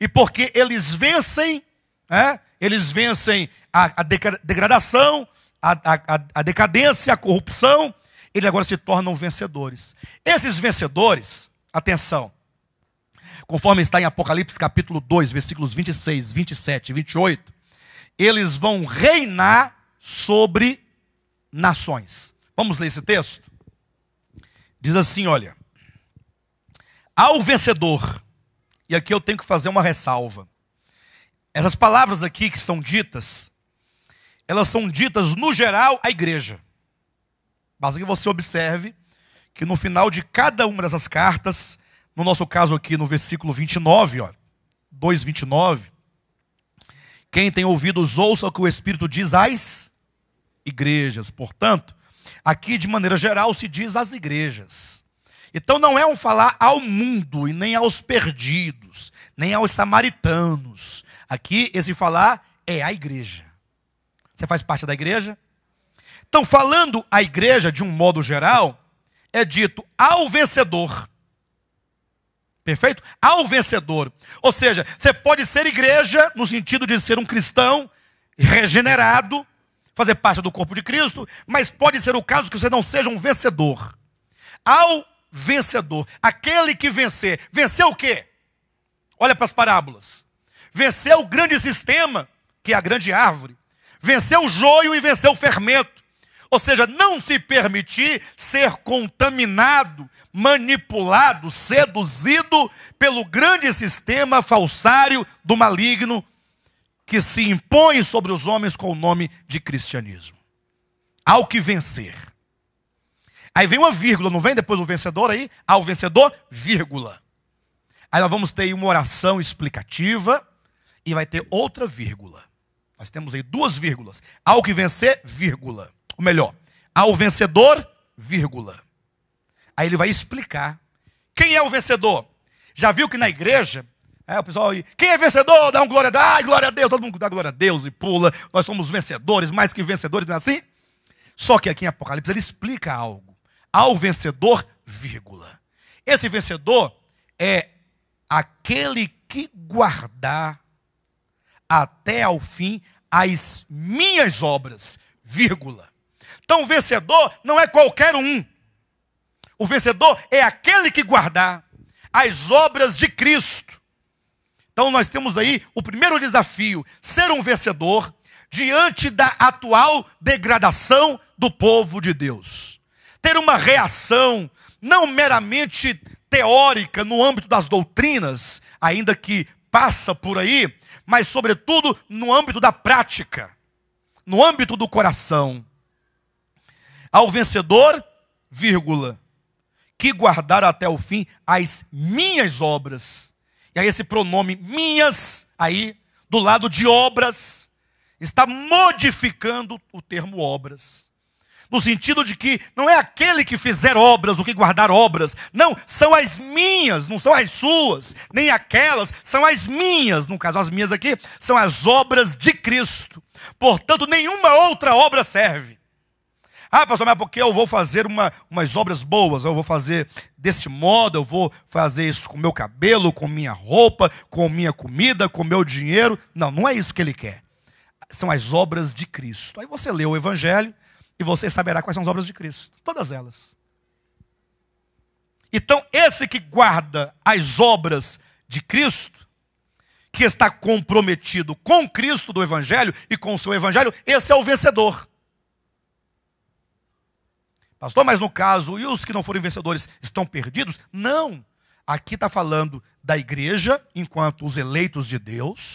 E porque eles vencem, é, eles vencem a, a degradação, a, a, a decadência, a corrupção, eles agora se tornam vencedores. Esses vencedores, atenção, conforme está em Apocalipse capítulo 2, versículos 26, 27 e 28, eles vão reinar sobre nações. Vamos ler esse texto? Diz assim: olha, ao vencedor, e aqui eu tenho que fazer uma ressalva, essas palavras aqui que são ditas, elas são ditas no geral à igreja. Basta que você observe que no final de cada uma dessas cartas, no nosso caso aqui no versículo 29, olha, 2:29, quem tem ouvidos ouça o que o Espírito diz às igrejas. Portanto, aqui de maneira geral se diz às igrejas. Então não é um falar ao mundo e nem aos perdidos, nem aos samaritanos. Aqui esse falar é a igreja. Você faz parte da igreja? Então, falando a igreja de um modo geral, é dito ao vencedor. Perfeito? Ao vencedor. Ou seja, você pode ser igreja no sentido de ser um cristão regenerado, fazer parte do corpo de Cristo, mas pode ser o caso que você não seja um vencedor. Ao vencedor, aquele que vencer, venceu o quê? Olha para as parábolas. Venceu o grande sistema, que é a grande árvore venceu o joio e venceu o fermento. Ou seja, não se permitir ser contaminado, manipulado, seduzido pelo grande sistema falsário do maligno que se impõe sobre os homens com o nome de cristianismo. Ao que vencer. Aí vem uma vírgula, não vem depois do vencedor aí? Ao vencedor, vírgula. Aí nós vamos ter uma oração explicativa e vai ter outra vírgula. Nós temos aí duas vírgulas. Ao que vencer, vírgula. Ou melhor, ao vencedor, vírgula. Aí ele vai explicar. Quem é o vencedor? Já viu que na igreja, é, o pessoal, quem é vencedor? Dá um glória a Deus, glória a Deus, todo mundo dá glória a Deus e pula. Nós somos vencedores, mais que vencedores, não é assim? Só que aqui em Apocalipse ele explica algo. Ao vencedor, vírgula. Esse vencedor é aquele que guardar até ao fim as minhas obras, vírgula. Então o vencedor não é qualquer um. O vencedor é aquele que guardar as obras de Cristo. Então nós temos aí o primeiro desafio, ser um vencedor diante da atual degradação do povo de Deus. Ter uma reação não meramente teórica no âmbito das doutrinas, ainda que passa por aí, mas, sobretudo, no âmbito da prática, no âmbito do coração. Ao vencedor, vírgula, que guardar até o fim as minhas obras. E aí, esse pronome minhas, aí, do lado de obras, está modificando o termo obras no sentido de que não é aquele que fizer obras o que guardar obras. Não, são as minhas, não são as suas, nem aquelas, são as minhas. No caso, as minhas aqui são as obras de Cristo. Portanto, nenhuma outra obra serve. Ah, pastor, mas porque eu vou fazer uma, umas obras boas, eu vou fazer desse modo, eu vou fazer isso com meu cabelo, com minha roupa, com minha comida, com meu dinheiro. Não, não é isso que ele quer. São as obras de Cristo. Aí você lê o Evangelho, e você saberá quais são as obras de Cristo, todas elas. Então, esse que guarda as obras de Cristo, que está comprometido com Cristo do Evangelho e com o seu Evangelho, esse é o vencedor. Pastor, mas no caso, e os que não forem vencedores estão perdidos? Não. Aqui está falando da igreja, enquanto os eleitos de Deus,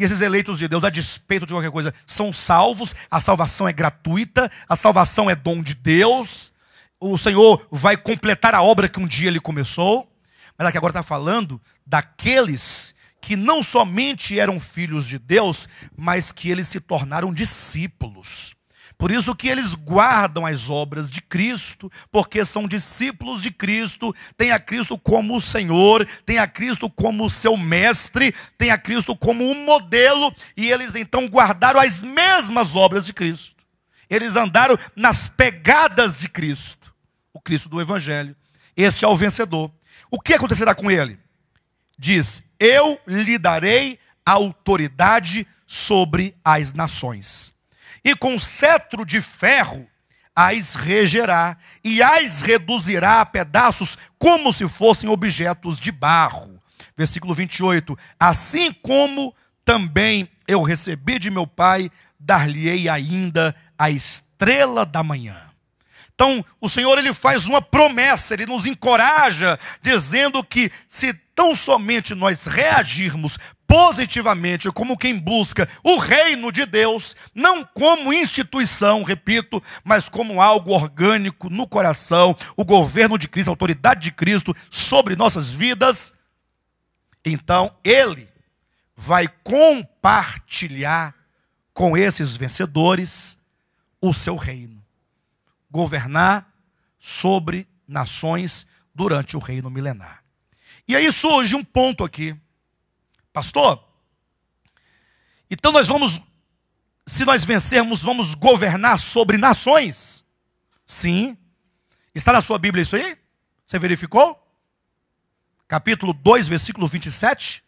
e esses eleitos de Deus, a despeito de qualquer coisa, são salvos, a salvação é gratuita, a salvação é dom de Deus, o Senhor vai completar a obra que um dia ele começou, mas aqui agora está falando daqueles que não somente eram filhos de Deus, mas que eles se tornaram discípulos. Por isso que eles guardam as obras de Cristo, porque são discípulos de Cristo, têm a Cristo como o Senhor, têm a Cristo como o seu mestre, têm a Cristo como um modelo, e eles então guardaram as mesmas obras de Cristo. Eles andaram nas pegadas de Cristo, o Cristo do Evangelho. Este é o vencedor. O que acontecerá com ele? Diz: Eu lhe darei autoridade sobre as nações e com cetro de ferro as regerá e as reduzirá a pedaços como se fossem objetos de barro. Versículo 28. Assim como também eu recebi de meu pai, dar-lhe-ei ainda a estrela da manhã. Então, o Senhor ele faz uma promessa, ele nos encoraja, dizendo que se tão somente nós reagirmos positivamente como quem busca o reino de Deus, não como instituição, repito, mas como algo orgânico no coração, o governo de Cristo, a autoridade de Cristo sobre nossas vidas, então ele vai compartilhar com esses vencedores o seu reino. Governar sobre nações durante o reino milenar. E aí surge um ponto aqui Pastor, então nós vamos, se nós vencermos, vamos governar sobre nações? Sim. Está na sua Bíblia isso aí? Você verificou? Capítulo 2, versículo 27.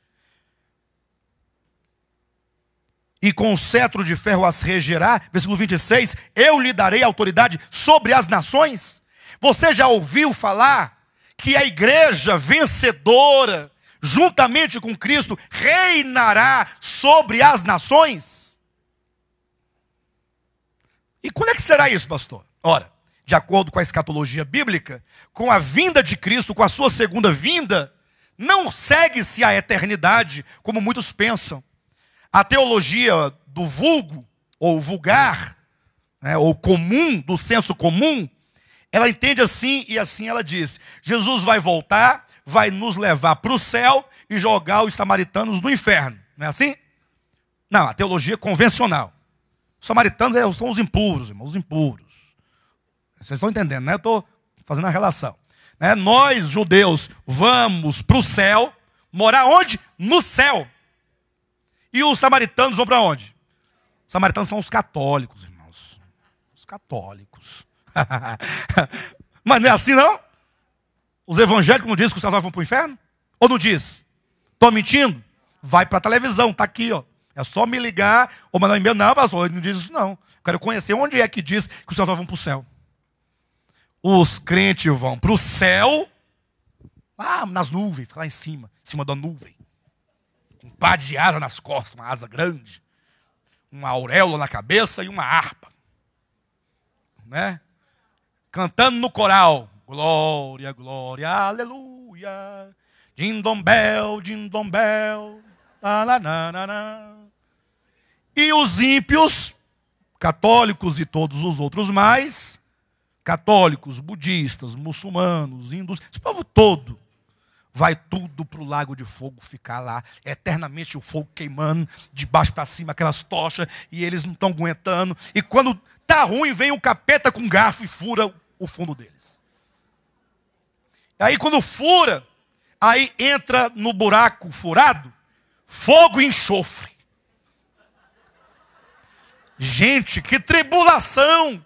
E com o cetro de ferro as regerá, versículo 26, eu lhe darei autoridade sobre as nações. Você já ouviu falar que a igreja vencedora, juntamente com Cristo, reinará sobre as nações? E quando é que será isso, pastor? Ora, de acordo com a escatologia bíblica, com a vinda de Cristo, com a sua segunda vinda, não segue-se a eternidade, como muitos pensam. A teologia do vulgo, ou vulgar, né, ou comum, do senso comum, ela entende assim e assim ela diz: Jesus vai voltar, vai nos levar para o céu e jogar os samaritanos no inferno. Não é assim? Não, a teologia é convencional. Os samaritanos é, são os impuros, irmãos, os impuros. Vocês estão entendendo, né? Eu estou fazendo a relação. Né? Nós, judeus, vamos para o céu, morar onde? No céu. E os samaritanos vão para onde? Os samaritanos são os católicos, irmãos. Os católicos. Mas não é assim, não? Os evangélicos não dizem que os salvos vão para o inferno? Ou não diz? Estou mentindo? Vai para a televisão, está aqui, ó. É só me ligar ou mandar um e-mail. Não, pastor, ele não diz isso, não. Eu quero conhecer onde é que diz que os salvos vão para o céu. Os crentes vão para o céu, lá nas nuvens, lá em cima, em cima da nuvem. Com um par de asa nas costas, uma asa grande, uma auréola na cabeça e uma harpa. Né? Cantando no coral. Glória, glória, aleluia. Dindombel, dindombel. E os ímpios, católicos e todos os outros mais, católicos, budistas, muçulmanos, hindus, esse povo todo, vai tudo para o lago de fogo ficar lá, eternamente o fogo queimando, de baixo para cima, aquelas tochas, e eles não estão aguentando. E quando tá ruim, vem o um capeta com garfo e fura o fundo deles. Aí quando fura, aí entra no buraco furado fogo e enxofre. Gente, que tribulação!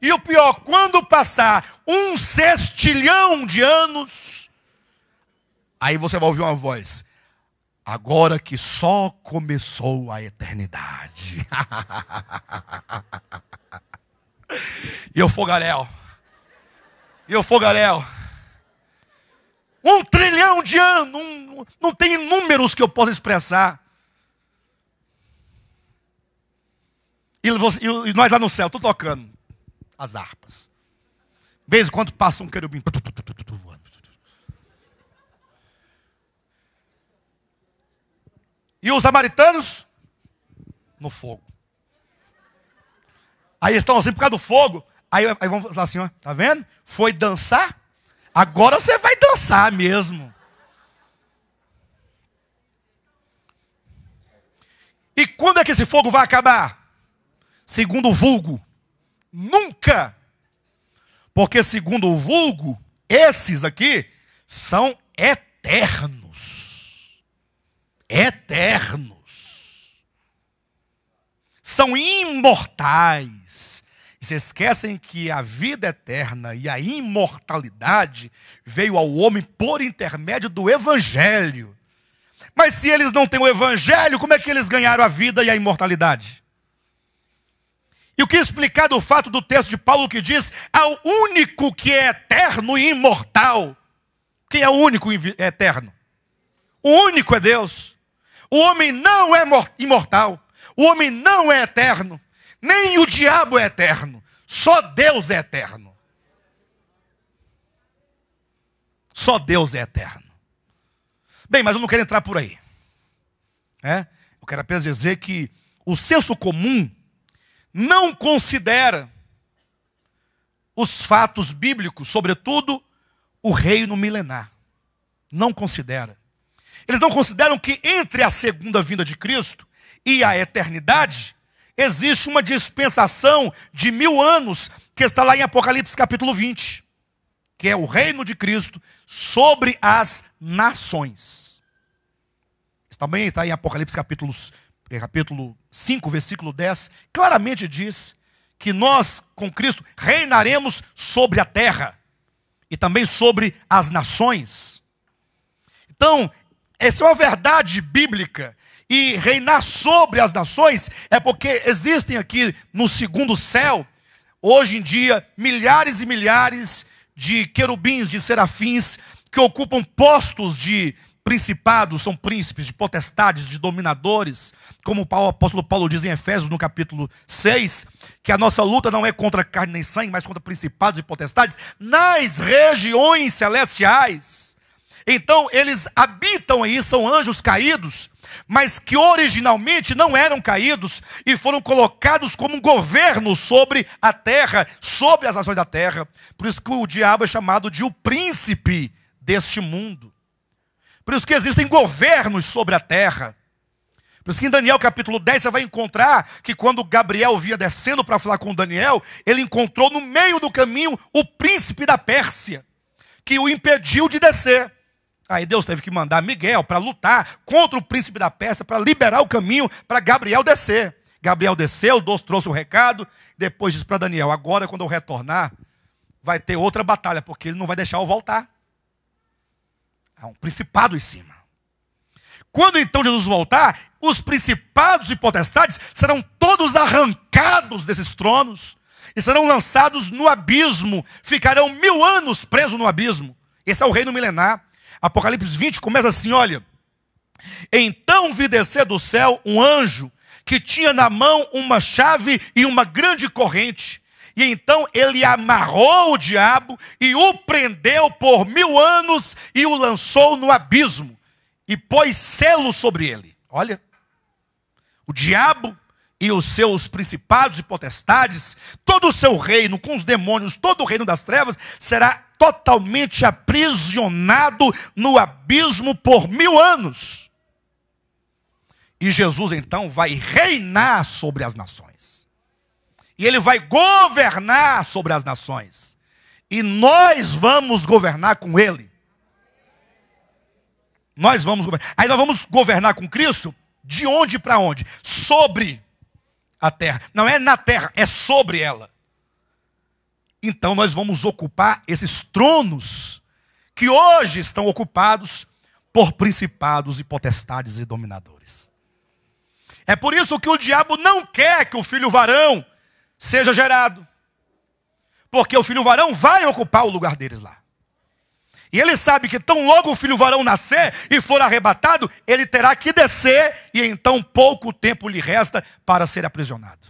E o pior, quando passar um sextilhão de anos, aí você vai ouvir uma voz. Agora que só começou a eternidade. e o fogaréu. E o fogaréu um trilhão de anos, um, não tem números que eu possa expressar. E, você, e nós lá no céu, estou tocando as harpas. De vez em quando passa um querubim voando. E os samaritanos no fogo. Aí estão assim por causa do fogo. Aí, aí vão falar assim: ó, tá vendo? Foi dançar Agora você vai dançar mesmo. E quando é que esse fogo vai acabar? Segundo o vulgo, nunca. Porque, segundo o vulgo, esses aqui são eternos. Eternos. São imortais e se esquecem que a vida eterna e a imortalidade veio ao homem por intermédio do Evangelho. Mas se eles não têm o Evangelho, como é que eles ganharam a vida e a imortalidade? E o que explicar do fato do texto de Paulo que diz: ao único que é eterno e imortal. Quem é o único e é eterno? O único é Deus. O homem não é imortal. O homem não é eterno. Nem o diabo é eterno. Só Deus é eterno. Só Deus é eterno. Bem, mas eu não quero entrar por aí. É? Eu quero apenas dizer que o senso comum não considera os fatos bíblicos, sobretudo o reino milenar. Não considera. Eles não consideram que entre a segunda vinda de Cristo e a eternidade existe uma dispensação de mil anos que está lá em Apocalipse capítulo 20, que é o reino de Cristo sobre as nações. Isso também está em Apocalipse eh, capítulo, capítulo 5, versículo 10, claramente diz que nós com Cristo reinaremos sobre a terra e também sobre as nações. Então, essa é uma verdade bíblica e reinar sobre as nações, é porque existem aqui no segundo céu, hoje em dia, milhares e milhares de querubins, de serafins, que ocupam postos de principados, são príncipes, de potestades, de dominadores, como o apóstolo Paulo diz em Efésios, no capítulo 6, que a nossa luta não é contra carne nem sangue, mas contra principados e potestades nas regiões celestiais. Então eles habitam aí, são anjos caídos, mas que originalmente não eram caídos e foram colocados como um governo sobre a terra, sobre as nações da terra. Por isso que o diabo é chamado de o príncipe deste mundo. Por isso que existem governos sobre a terra. Por isso que em Daniel capítulo 10 você vai encontrar que quando Gabriel via descendo para falar com Daniel, ele encontrou no meio do caminho o príncipe da Pérsia, que o impediu de descer. Aí Deus teve que mandar Miguel para lutar contra o príncipe da peça para liberar o caminho para Gabriel descer. Gabriel desceu, Deus trouxe o um recado, depois disse para Daniel: agora, quando eu retornar, vai ter outra batalha, porque ele não vai deixar eu voltar. Há um principado em cima. Quando então Jesus voltar, os principados e potestades serão todos arrancados desses tronos e serão lançados no abismo, ficarão mil anos presos no abismo. Esse é o reino milenar. Apocalipse 20 começa assim: olha. Então vi descer do céu um anjo que tinha na mão uma chave e uma grande corrente. E então ele amarrou o diabo e o prendeu por mil anos e o lançou no abismo e pôs selo sobre ele. Olha, o diabo e os seus principados e potestades, todo o seu reino com os demônios, todo o reino das trevas, será totalmente aprisionado no abismo por mil anos. E Jesus então vai reinar sobre as nações, e ele vai governar sobre as nações, e nós vamos governar com ele. Nós vamos governar. Aí nós vamos governar com Cristo de onde para onde? Sobre a terra. Não é na terra, é sobre ela. Então nós vamos ocupar esses tronos que hoje estão ocupados por principados e potestades e dominadores. É por isso que o diabo não quer que o filho varão seja gerado. Porque o filho varão vai ocupar o lugar deles lá. E ele sabe que tão logo o filho varão nascer e for arrebatado, ele terá que descer, e então pouco tempo lhe resta para ser aprisionado.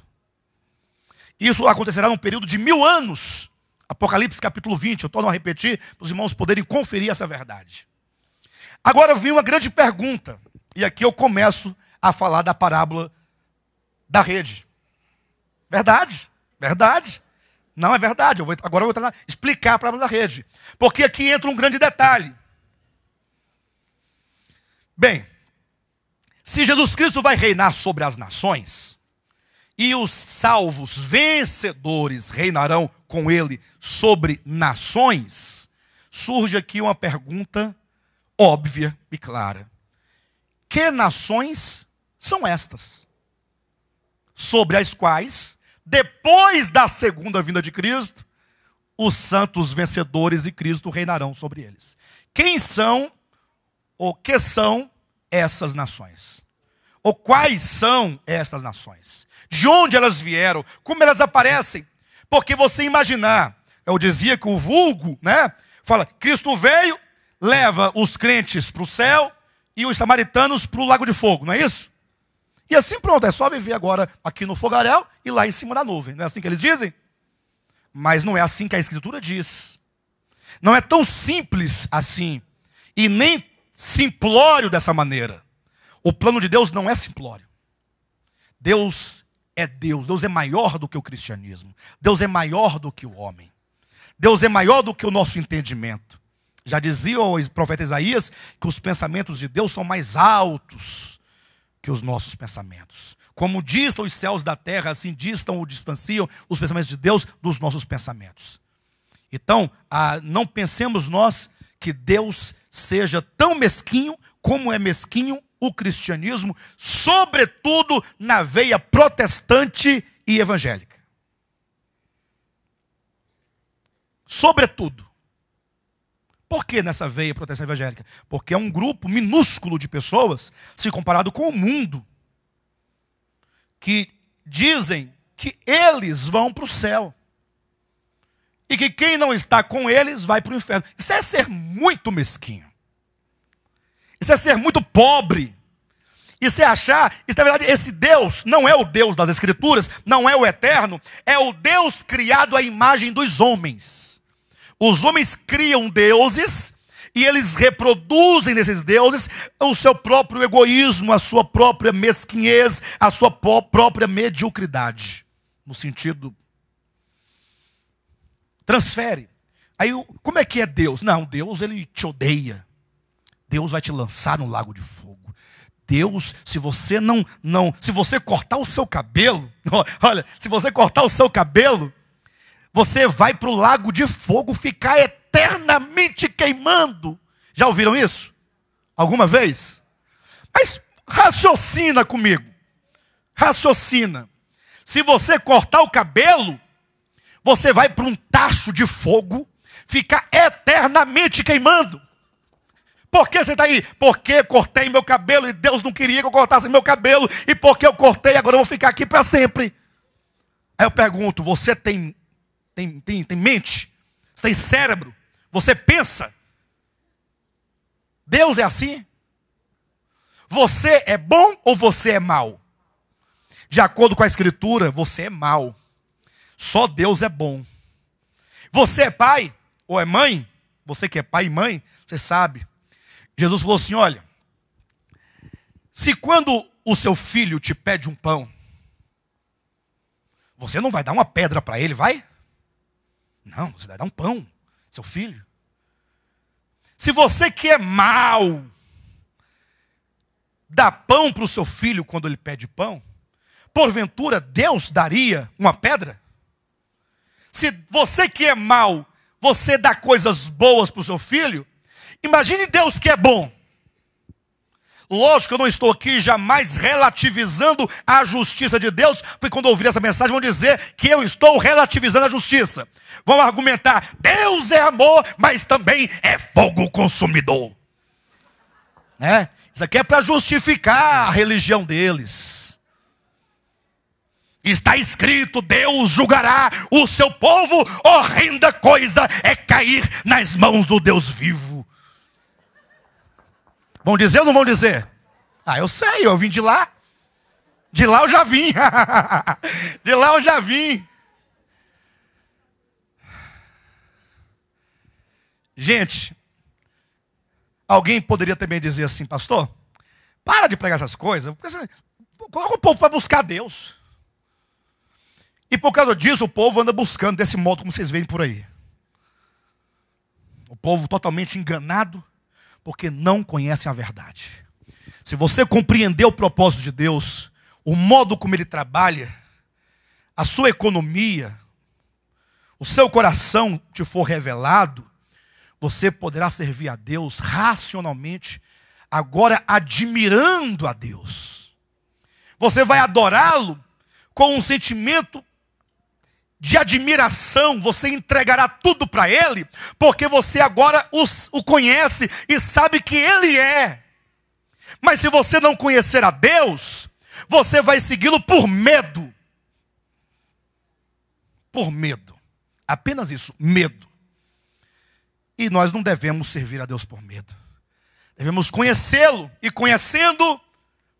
Isso acontecerá num período de mil anos. Apocalipse capítulo 20, eu torno a repetir para os irmãos poderem conferir essa verdade. Agora vem uma grande pergunta, e aqui eu começo a falar da parábola da rede. Verdade, verdade. Não é verdade. Eu vou, agora eu vou tentar explicar a palavra da rede. Porque aqui entra um grande detalhe. Bem, se Jesus Cristo vai reinar sobre as nações, e os salvos vencedores reinarão com ele sobre nações, surge aqui uma pergunta óbvia e clara: Que nações são estas sobre as quais depois da segunda vinda de Cristo, os santos vencedores e Cristo reinarão sobre eles. Quem são ou que são essas nações? Ou quais são essas nações? De onde elas vieram? Como elas aparecem? Porque você imaginar, eu dizia que o vulgo, né? Fala, Cristo veio, leva os crentes para o céu e os samaritanos para o lago de fogo, não é isso? E assim pronto, é só viver agora aqui no fogaréu e lá em cima da nuvem. Não é assim que eles dizem? Mas não é assim que a Escritura diz. Não é tão simples assim. E nem simplório dessa maneira. O plano de Deus não é simplório. Deus é Deus. Deus é maior do que o cristianismo. Deus é maior do que o homem. Deus é maior do que o nosso entendimento. Já dizia o profeta Isaías que os pensamentos de Deus são mais altos que os nossos pensamentos. Como distam os céus da terra, assim distam ou distanciam os pensamentos de Deus dos nossos pensamentos. Então, ah, não pensemos nós que Deus seja tão mesquinho como é mesquinho o cristianismo, sobretudo na veia protestante e evangélica. Sobretudo. Por que nessa veia proteção evangélica? Porque é um grupo minúsculo de pessoas, se comparado com o mundo, que dizem que eles vão para o céu. E que quem não está com eles vai para o inferno. Isso é ser muito mesquinho. Isso é ser muito pobre. Isso é achar, isso na verdade, esse Deus não é o Deus das Escrituras, não é o eterno, é o Deus criado à imagem dos homens. Os homens criam deuses e eles reproduzem nesses deuses o seu próprio egoísmo, a sua própria mesquinhez, a sua própria mediocridade. No sentido. Transfere. Aí, como é que é Deus? Não, Deus ele te odeia. Deus vai te lançar no lago de fogo. Deus, se você não, não, se você cortar o seu cabelo, olha, se você cortar o seu cabelo, você vai para o lago de fogo ficar eternamente queimando. Já ouviram isso? Alguma vez? Mas raciocina comigo. Raciocina. Se você cortar o cabelo, você vai para um tacho de fogo ficar eternamente queimando. Por que você está aí? Porque cortei meu cabelo e Deus não queria que eu cortasse meu cabelo. E porque eu cortei, agora eu vou ficar aqui para sempre. Aí eu pergunto: você tem tem, tem, tem mente, você tem cérebro, você pensa. Deus é assim? Você é bom ou você é mal? De acordo com a Escritura, você é mal. Só Deus é bom. Você é pai ou é mãe? Você que é pai e mãe, você sabe. Jesus falou assim: olha, se quando o seu filho te pede um pão, você não vai dar uma pedra para ele, vai? Não, você vai dar um pão, seu filho. Se você que é mal dá pão para o seu filho quando ele pede pão, porventura Deus daria uma pedra? Se você que é mal, você dá coisas boas para o seu filho, imagine Deus que é bom. Lógico, eu não estou aqui jamais relativizando a justiça de Deus, porque quando ouvir essa mensagem vão dizer que eu estou relativizando a justiça. Vão argumentar: Deus é amor, mas também é fogo consumidor. Né? Isso aqui é para justificar a religião deles. Está escrito: Deus julgará o seu povo, horrenda coisa é cair nas mãos do Deus vivo. Vão dizer ou não vão dizer? Ah, eu sei, eu vim de lá. De lá eu já vim. de lá eu já vim. Gente, alguém poderia também dizer assim, pastor, para de pregar essas coisas, coloca o povo para buscar Deus. E por causa disso o povo anda buscando desse modo como vocês veem por aí. O povo totalmente enganado, porque não conhecem a verdade. Se você compreender o propósito de Deus, o modo como Ele trabalha, a sua economia, o seu coração te for revelado, você poderá servir a Deus racionalmente, agora admirando a Deus. Você vai adorá-lo com um sentimento de admiração, você entregará tudo para Ele, porque você agora os, o conhece e sabe que Ele é. Mas se você não conhecer a Deus, você vai segui-lo por medo. Por medo. Apenas isso, medo. E nós não devemos servir a Deus por medo. Devemos conhecê-lo e conhecendo,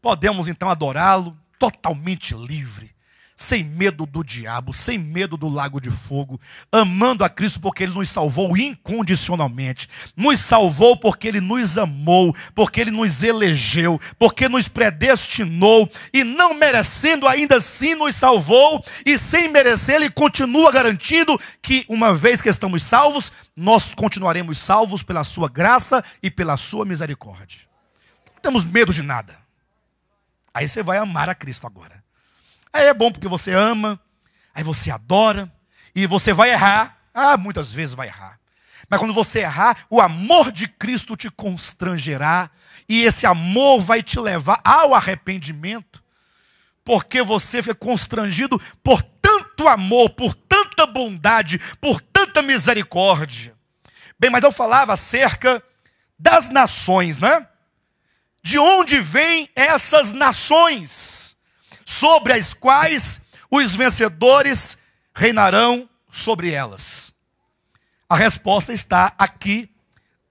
podemos então adorá-lo totalmente livre, sem medo do diabo, sem medo do lago de fogo, amando a Cristo porque Ele nos salvou incondicionalmente, nos salvou porque Ele nos amou, porque Ele nos elegeu, porque nos predestinou e não merecendo ainda assim nos salvou e sem merecer Ele continua garantindo que uma vez que estamos salvos, nós continuaremos salvos pela Sua graça e pela Sua misericórdia. Não temos medo de nada. Aí você vai amar a Cristo agora. Aí é bom porque você ama, aí você adora, e você vai errar. Ah, muitas vezes vai errar. Mas quando você errar, o amor de Cristo te constrangerá, e esse amor vai te levar ao arrependimento, porque você foi constrangido por tanto amor, por tanta bondade, por tanta misericórdia. Bem, mas eu falava acerca das nações, né? De onde vêm essas nações? sobre as quais os vencedores reinarão sobre elas. A resposta está aqui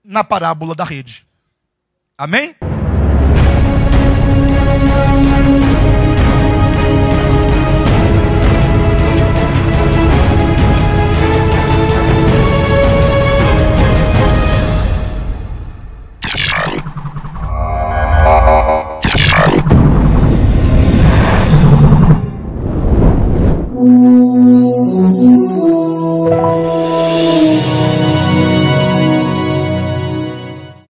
na parábola da rede. Amém?